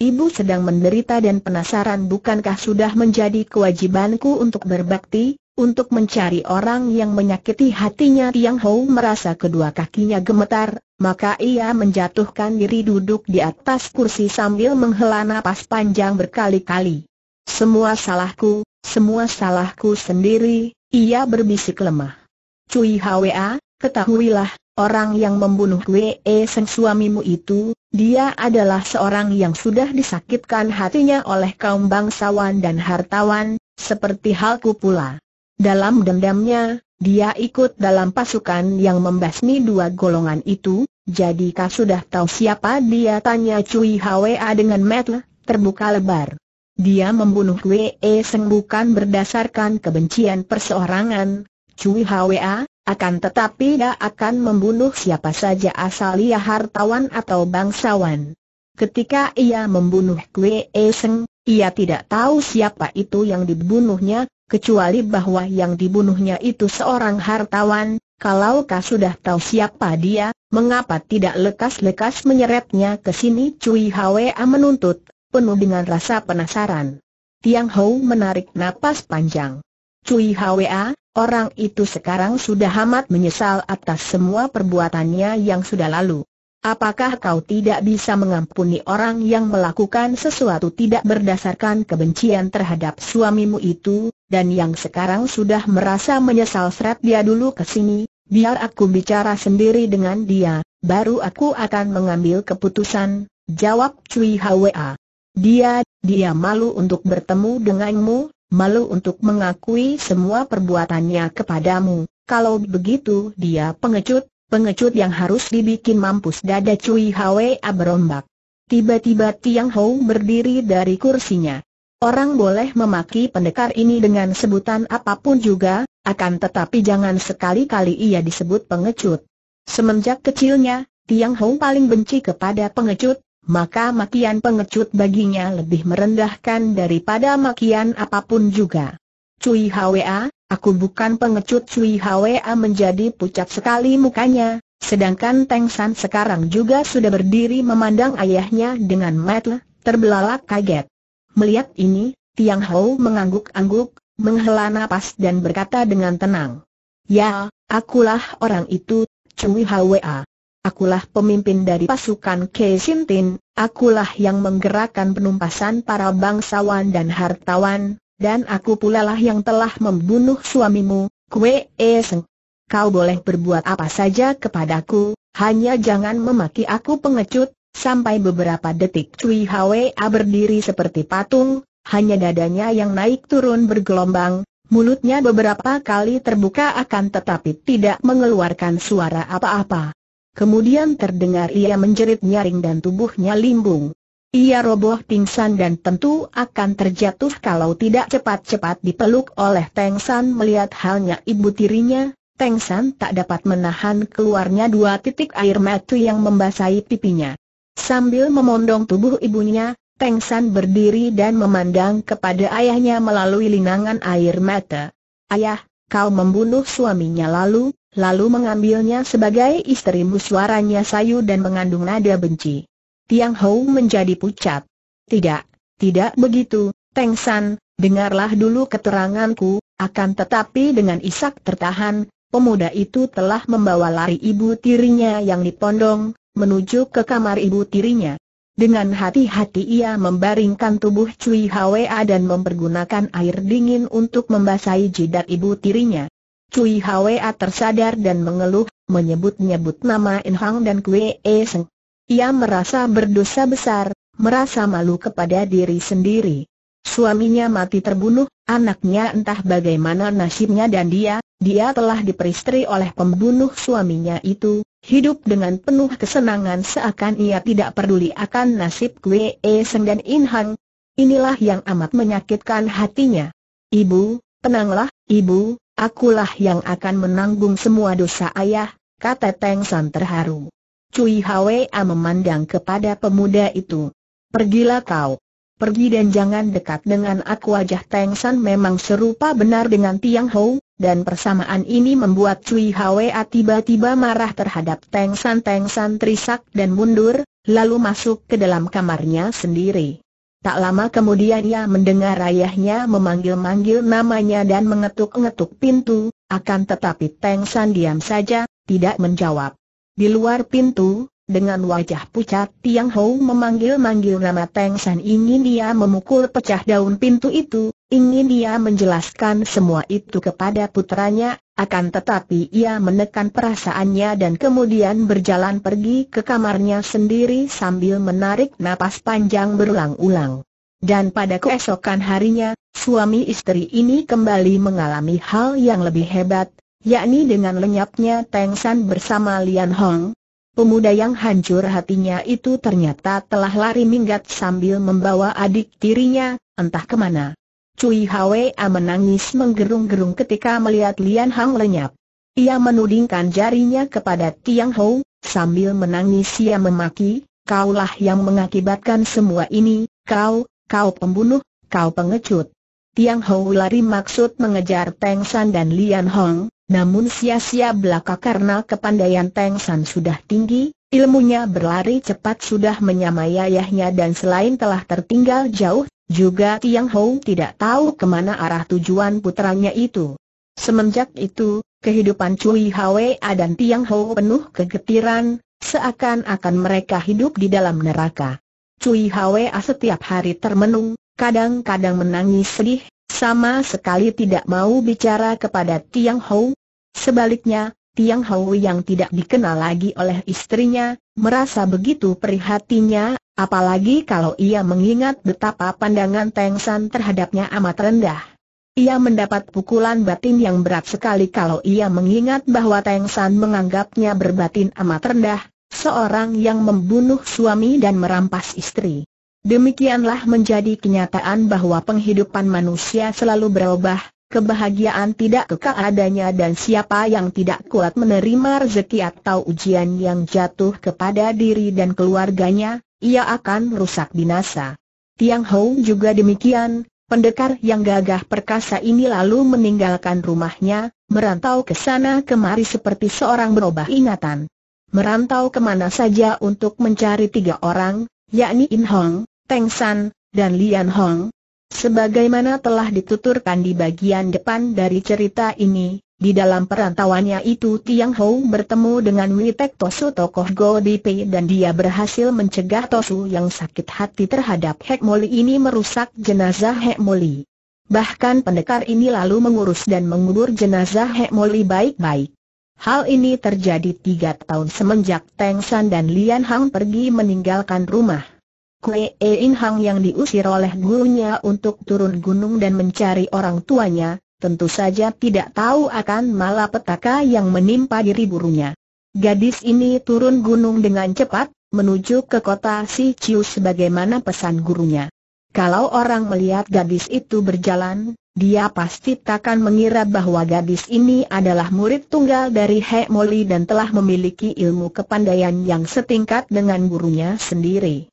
Ibu sedang menderita dan penasaran bukankah sudah menjadi kewajibanku untuk berbakti, untuk mencari orang yang menyakiti hatinya Tiang Hou merasa kedua kakinya gemetar, maka ia menjatuhkan diri duduk di atas kursi sambil menghela napas panjang berkali-kali. Semua salahku, semua salahku sendiri, ia berbisik lemah. Cui Hwa, ketahuilah, orang yang membunuh Wei Sen suamimu itu, dia adalah seorang yang sudah disakitkan hatinya oleh kaum bangsawan dan hartawan, seperti halku pula. Dalam dendamnya, dia ikut dalam pasukan yang membasmi dua golongan itu, jadi kau sudah tahu siapa dia tanya Cui Hwa dengan metel, terbuka lebar. Dia membunuh Wei e Seng bukan berdasarkan kebencian perseorangan, Cui Hwa, e akan tetapi dia akan membunuh siapa saja asal ia hartawan atau bangsawan. Ketika ia membunuh Wei e Seng, ia tidak tahu siapa itu yang dibunuhnya, kecuali bahwa yang dibunuhnya itu seorang hartawan, kalau kau sudah tahu siapa dia, mengapa tidak lekas-lekas menyeretnya ke sini Cui Hwa menuntut penuh dengan rasa penasaran. Tiang Hou menarik napas panjang. Cui Hwa, orang itu sekarang sudah amat menyesal atas semua perbuatannya yang sudah lalu. Apakah kau tidak bisa mengampuni orang yang melakukan sesuatu tidak berdasarkan kebencian terhadap suamimu itu, dan yang sekarang sudah merasa menyesal seret dia dulu ke sini, biar aku bicara sendiri dengan dia, baru aku akan mengambil keputusan, jawab Cui Hwa. Dia, dia malu untuk bertemu denganmu, malu untuk mengakui semua perbuatannya kepadamu. Kalau begitu dia pengecut, pengecut yang harus dibikin mampus dada cuy hawe berombak. Tiba-tiba Tiang Hou berdiri dari kursinya. Orang boleh memaki pendekar ini dengan sebutan apapun juga, akan tetapi jangan sekali-kali ia disebut pengecut. Semenjak kecilnya, Tiang Hou paling benci kepada pengecut, maka makian pengecut baginya lebih merendahkan daripada makian apapun juga. Cui Hwa, aku bukan pengecut Cui Hwa menjadi pucat sekali mukanya, sedangkan Teng San sekarang juga sudah berdiri memandang ayahnya dengan mata terbelalak kaget. Melihat ini, Tiang Hou mengangguk-angguk, menghela napas dan berkata dengan tenang. Ya, akulah orang itu, Cui Hwa. Akulah pemimpin dari pasukan Kesintin, akulah yang menggerakkan penumpasan para bangsawan dan hartawan, dan aku pula lah yang telah membunuh suamimu, Kwe Eseng. Kau boleh berbuat apa saja kepadaku, hanya jangan memaki aku pengecut, sampai beberapa detik Cui Hwa berdiri seperti patung, hanya dadanya yang naik turun bergelombang, mulutnya beberapa kali terbuka akan tetapi tidak mengeluarkan suara apa-apa. Kemudian terdengar ia menjerit nyaring dan tubuhnya limbung. Ia roboh pingsan dan tentu akan terjatuh kalau tidak cepat-cepat dipeluk oleh Teng San melihat halnya ibu tirinya. Teng San tak dapat menahan keluarnya dua titik air mata yang membasahi pipinya. Sambil memondong tubuh ibunya, Teng San berdiri dan memandang kepada ayahnya melalui linangan air mata. Ayah, kau membunuh suaminya lalu, lalu mengambilnya sebagai istrimu, suaranya sayu dan mengandung nada benci. Tiang Hou menjadi pucat. Tidak, tidak begitu, Teng San, dengarlah dulu keteranganku, akan tetapi dengan isak tertahan, pemuda itu telah membawa lari ibu tirinya yang dipondong, menuju ke kamar ibu tirinya. Dengan hati-hati ia membaringkan tubuh Cui Hwa dan mempergunakan air dingin untuk membasahi jidat ibu tirinya. Cui Hwa tersadar dan mengeluh, menyebut-nyebut nama In Hang dan Kwe E Seng. Ia merasa berdosa besar, merasa malu kepada diri sendiri. Suaminya mati terbunuh, anaknya entah bagaimana nasibnya dan dia, dia telah diperistri oleh pembunuh suaminya itu, hidup dengan penuh kesenangan seakan ia tidak peduli akan nasib Kwe E Seng dan In Hang. Inilah yang amat menyakitkan hatinya. Ibu, tenanglah, ibu, Akulah yang akan menanggung semua dosa ayah, kata Teng San terharu. Cui Hwa memandang kepada pemuda itu. Pergilah kau. Pergi dan jangan dekat dengan aku wajah Teng San memang serupa benar dengan Tiang Hou, dan persamaan ini membuat Cui Hwa tiba-tiba marah terhadap Teng San Teng San terisak dan mundur, lalu masuk ke dalam kamarnya sendiri. Tak lama kemudian ia mendengar ayahnya memanggil-manggil namanya dan mengetuk-ngetuk pintu, akan tetapi Teng San diam saja, tidak menjawab. Di luar pintu, dengan wajah pucat Tiang Hou memanggil-manggil nama Teng San ingin dia memukul pecah daun pintu itu, Ingin dia menjelaskan semua itu kepada putranya, akan tetapi ia menekan perasaannya dan kemudian berjalan pergi ke kamarnya sendiri sambil menarik napas panjang berulang-ulang. Dan pada keesokan harinya, suami istri ini kembali mengalami hal yang lebih hebat, yakni dengan lenyapnya Teng San bersama Lian Hong. Pemuda yang hancur hatinya itu ternyata telah lari minggat sambil membawa adik tirinya, entah kemana. Cui Hwa menangis menggerung-gerung ketika melihat Lian Hang lenyap. Ia menudingkan jarinya kepada Tiang Hou, sambil menangis ia memaki, kaulah yang mengakibatkan semua ini, kau, kau pembunuh, kau pengecut. Tiang Hou lari maksud mengejar Teng San dan Lian Hong, namun sia-sia belaka karena kepandaian Teng San sudah tinggi, ilmunya berlari cepat sudah menyamai ayahnya dan selain telah tertinggal jauh juga Tiang Hou tidak tahu kemana arah tujuan putranya itu. Semenjak itu, kehidupan Cui A dan Tiang Hou penuh kegetiran, seakan-akan mereka hidup di dalam neraka. Cui A setiap hari termenung, kadang-kadang menangis sedih, sama sekali tidak mau bicara kepada Tiang Hou. Sebaliknya, Tiang Hou yang tidak dikenal lagi oleh istrinya, merasa begitu prihatinya, apalagi kalau ia mengingat betapa pandangan Teng San terhadapnya amat rendah. Ia mendapat pukulan batin yang berat sekali kalau ia mengingat bahwa Teng San menganggapnya berbatin amat rendah, seorang yang membunuh suami dan merampas istri. Demikianlah menjadi kenyataan bahwa penghidupan manusia selalu berubah, Kebahagiaan tidak kekal adanya dan siapa yang tidak kuat menerima rezeki atau ujian yang jatuh kepada diri dan keluarganya, ia akan rusak binasa. Tiang Hou juga demikian, pendekar yang gagah perkasa ini lalu meninggalkan rumahnya, merantau ke sana kemari seperti seorang berubah ingatan. Merantau kemana saja untuk mencari tiga orang, yakni In Hong, Teng San, dan Lian Hong, Sebagaimana telah dituturkan di bagian depan dari cerita ini, di dalam perantauannya itu Tiang Hou bertemu dengan Witek Tosu tokoh Pei dan dia berhasil mencegah Tosu yang sakit hati terhadap Hek Moli ini merusak jenazah Hek Moli. Bahkan pendekar ini lalu mengurus dan mengubur jenazah Hek Moli baik-baik. Hal ini terjadi tiga tahun semenjak Teng San dan Lian Hang pergi meninggalkan rumah. Kue In Hang yang diusir oleh gurunya untuk turun gunung dan mencari orang tuanya, tentu saja tidak tahu akan malapetaka yang menimpa diri burunya. Gadis ini turun gunung dengan cepat, menuju ke kota Si Ciu sebagaimana pesan gurunya. Kalau orang melihat gadis itu berjalan, dia pasti takkan mengira bahwa gadis ini adalah murid tunggal dari He Moli dan telah memiliki ilmu kepandaian yang setingkat dengan gurunya sendiri.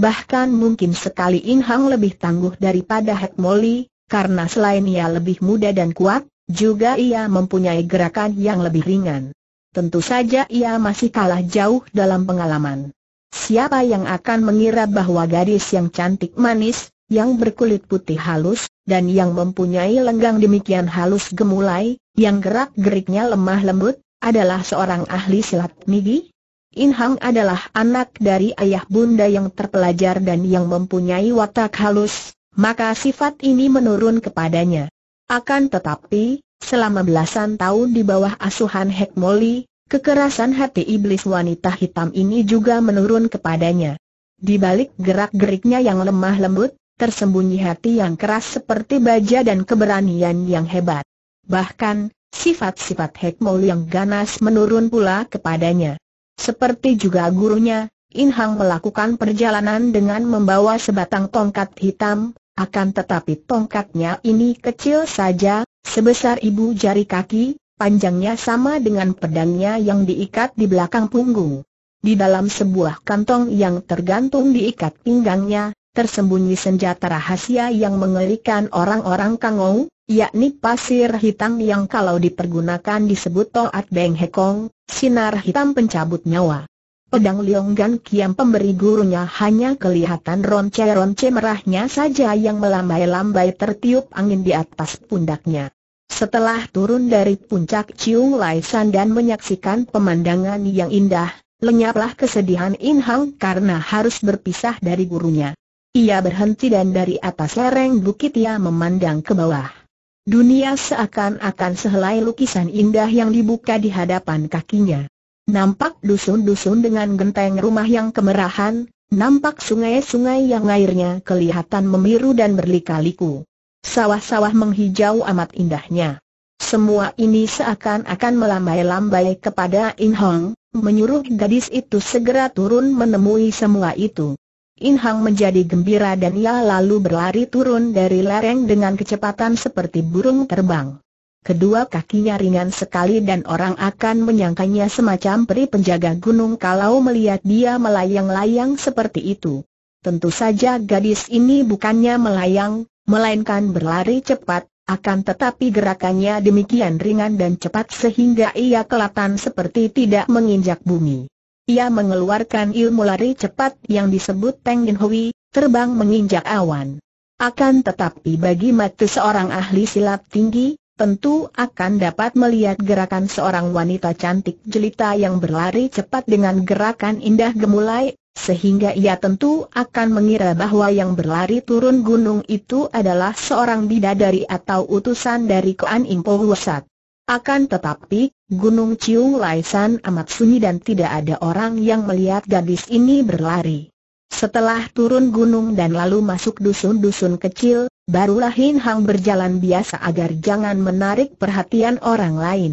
Bahkan mungkin sekali In Hang lebih tangguh daripada Hek Moli, karena selain ia lebih muda dan kuat, juga ia mempunyai gerakan yang lebih ringan. Tentu saja ia masih kalah jauh dalam pengalaman. Siapa yang akan mengira bahwa gadis yang cantik manis, yang berkulit putih halus, dan yang mempunyai lenggang demikian halus gemulai, yang gerak-geriknya lemah lembut, adalah seorang ahli silat nigi? In Hang adalah anak dari ayah bunda yang terpelajar dan yang mempunyai watak halus, maka sifat ini menurun kepadanya. Akan tetapi, selama belasan tahun di bawah asuhan Hek Moli, kekerasan hati iblis wanita hitam ini juga menurun kepadanya. Di balik gerak-geriknya yang lemah lembut, tersembunyi hati yang keras seperti baja dan keberanian yang hebat. Bahkan, sifat-sifat Hek Moli yang ganas menurun pula kepadanya. Seperti juga gurunya, In Hang melakukan perjalanan dengan membawa sebatang tongkat hitam, akan tetapi tongkatnya ini kecil saja, sebesar ibu jari kaki, panjangnya sama dengan pedangnya yang diikat di belakang punggung. Di dalam sebuah kantong yang tergantung diikat pinggangnya, tersembunyi senjata rahasia yang mengerikan orang-orang Kangou, yakni pasir hitam yang kalau dipergunakan disebut Toat Beng Hekong, sinar hitam pencabut nyawa. Pedang Gan Kiam pemberi gurunya hanya kelihatan ronce-ronce merahnya saja yang melambai-lambai tertiup angin di atas pundaknya. Setelah turun dari puncak Ciung Lai San dan menyaksikan pemandangan yang indah, lenyaplah kesedihan In Hang karena harus berpisah dari gurunya. Ia berhenti dan dari atas lereng bukit ia memandang ke bawah. Dunia seakan-akan sehelai lukisan indah yang dibuka di hadapan kakinya. Nampak dusun-dusun dengan genteng rumah yang kemerahan, nampak sungai-sungai yang airnya kelihatan memiru dan berlikaliku. Sawah-sawah menghijau amat indahnya. Semua ini seakan-akan melambai-lambai kepada In Hong, menyuruh gadis itu segera turun menemui semua itu. In Hang menjadi gembira dan ia lalu berlari turun dari lereng dengan kecepatan seperti burung terbang. Kedua kakinya ringan sekali dan orang akan menyangkanya semacam peri penjaga gunung kalau melihat dia melayang-layang seperti itu. Tentu saja gadis ini bukannya melayang, melainkan berlari cepat, akan tetapi gerakannya demikian ringan dan cepat sehingga ia kelihatan seperti tidak menginjak bumi. Ia mengeluarkan ilmu lari cepat yang disebut Pengin Hui, terbang menginjak awan. Akan tetapi bagi mata seorang ahli silat tinggi, tentu akan dapat melihat gerakan seorang wanita cantik jelita yang berlari cepat dengan gerakan indah gemulai, sehingga ia tentu akan mengira bahwa yang berlari turun gunung itu adalah seorang bidadari atau utusan dari Kuan Impo Wusat. Akan tetapi, Gunung Ciung Laisan amat sunyi dan tidak ada orang yang melihat gadis ini berlari. Setelah turun gunung dan lalu masuk dusun-dusun kecil, barulah Hin Hang berjalan biasa agar jangan menarik perhatian orang lain.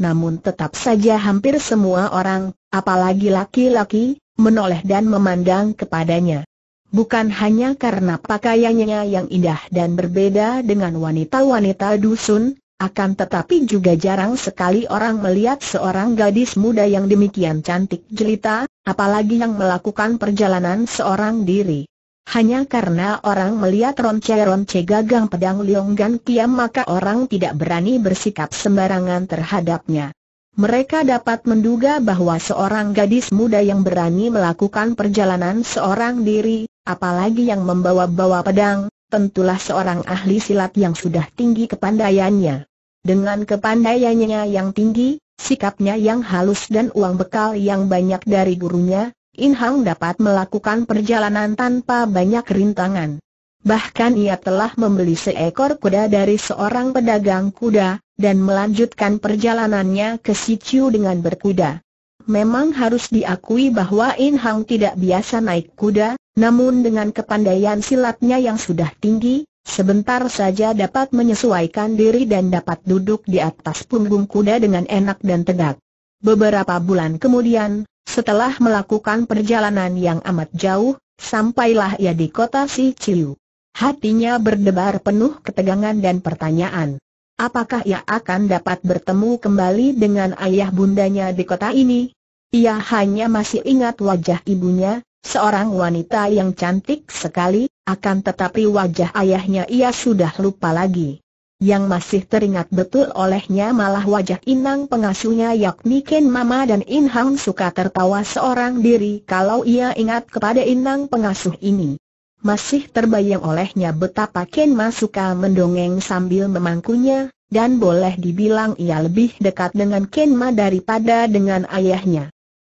Namun tetap saja hampir semua orang, apalagi laki-laki, menoleh dan memandang kepadanya. Bukan hanya karena pakaiannya yang indah dan berbeda dengan wanita-wanita dusun, akan tetapi juga jarang sekali orang melihat seorang gadis muda yang demikian cantik jelita, apalagi yang melakukan perjalanan seorang diri. Hanya karena orang melihat ronce-ronce gagang pedang Lionggan Kiam maka orang tidak berani bersikap sembarangan terhadapnya. Mereka dapat menduga bahwa seorang gadis muda yang berani melakukan perjalanan seorang diri, apalagi yang membawa-bawa pedang, tentulah seorang ahli silat yang sudah tinggi kepandaiannya. Dengan kepandaiannya yang tinggi, sikapnya yang halus dan uang bekal yang banyak dari gurunya, In Hang dapat melakukan perjalanan tanpa banyak rintangan. Bahkan ia telah membeli seekor kuda dari seorang pedagang kuda, dan melanjutkan perjalanannya ke Sichu dengan berkuda. Memang harus diakui bahwa In Hang tidak biasa naik kuda, namun dengan kepandaian silatnya yang sudah tinggi, Sebentar saja dapat menyesuaikan diri dan dapat duduk di atas punggung kuda dengan enak dan tegak. Beberapa bulan kemudian, setelah melakukan perjalanan yang amat jauh, sampailah ia di kota Si Ciu. Hatinya berdebar penuh ketegangan dan pertanyaan. Apakah ia akan dapat bertemu kembali dengan ayah bundanya di kota ini? Ia hanya masih ingat wajah ibunya, seorang wanita yang cantik sekali, akan tetapi wajah ayahnya ia sudah lupa lagi. Yang masih teringat betul olehnya malah wajah inang pengasuhnya yakni Ken Mama dan In suka tertawa seorang diri kalau ia ingat kepada inang pengasuh ini. Masih terbayang olehnya betapa Ken Ma suka mendongeng sambil memangkunya, dan boleh dibilang ia lebih dekat dengan Ken Ma daripada dengan ayahnya.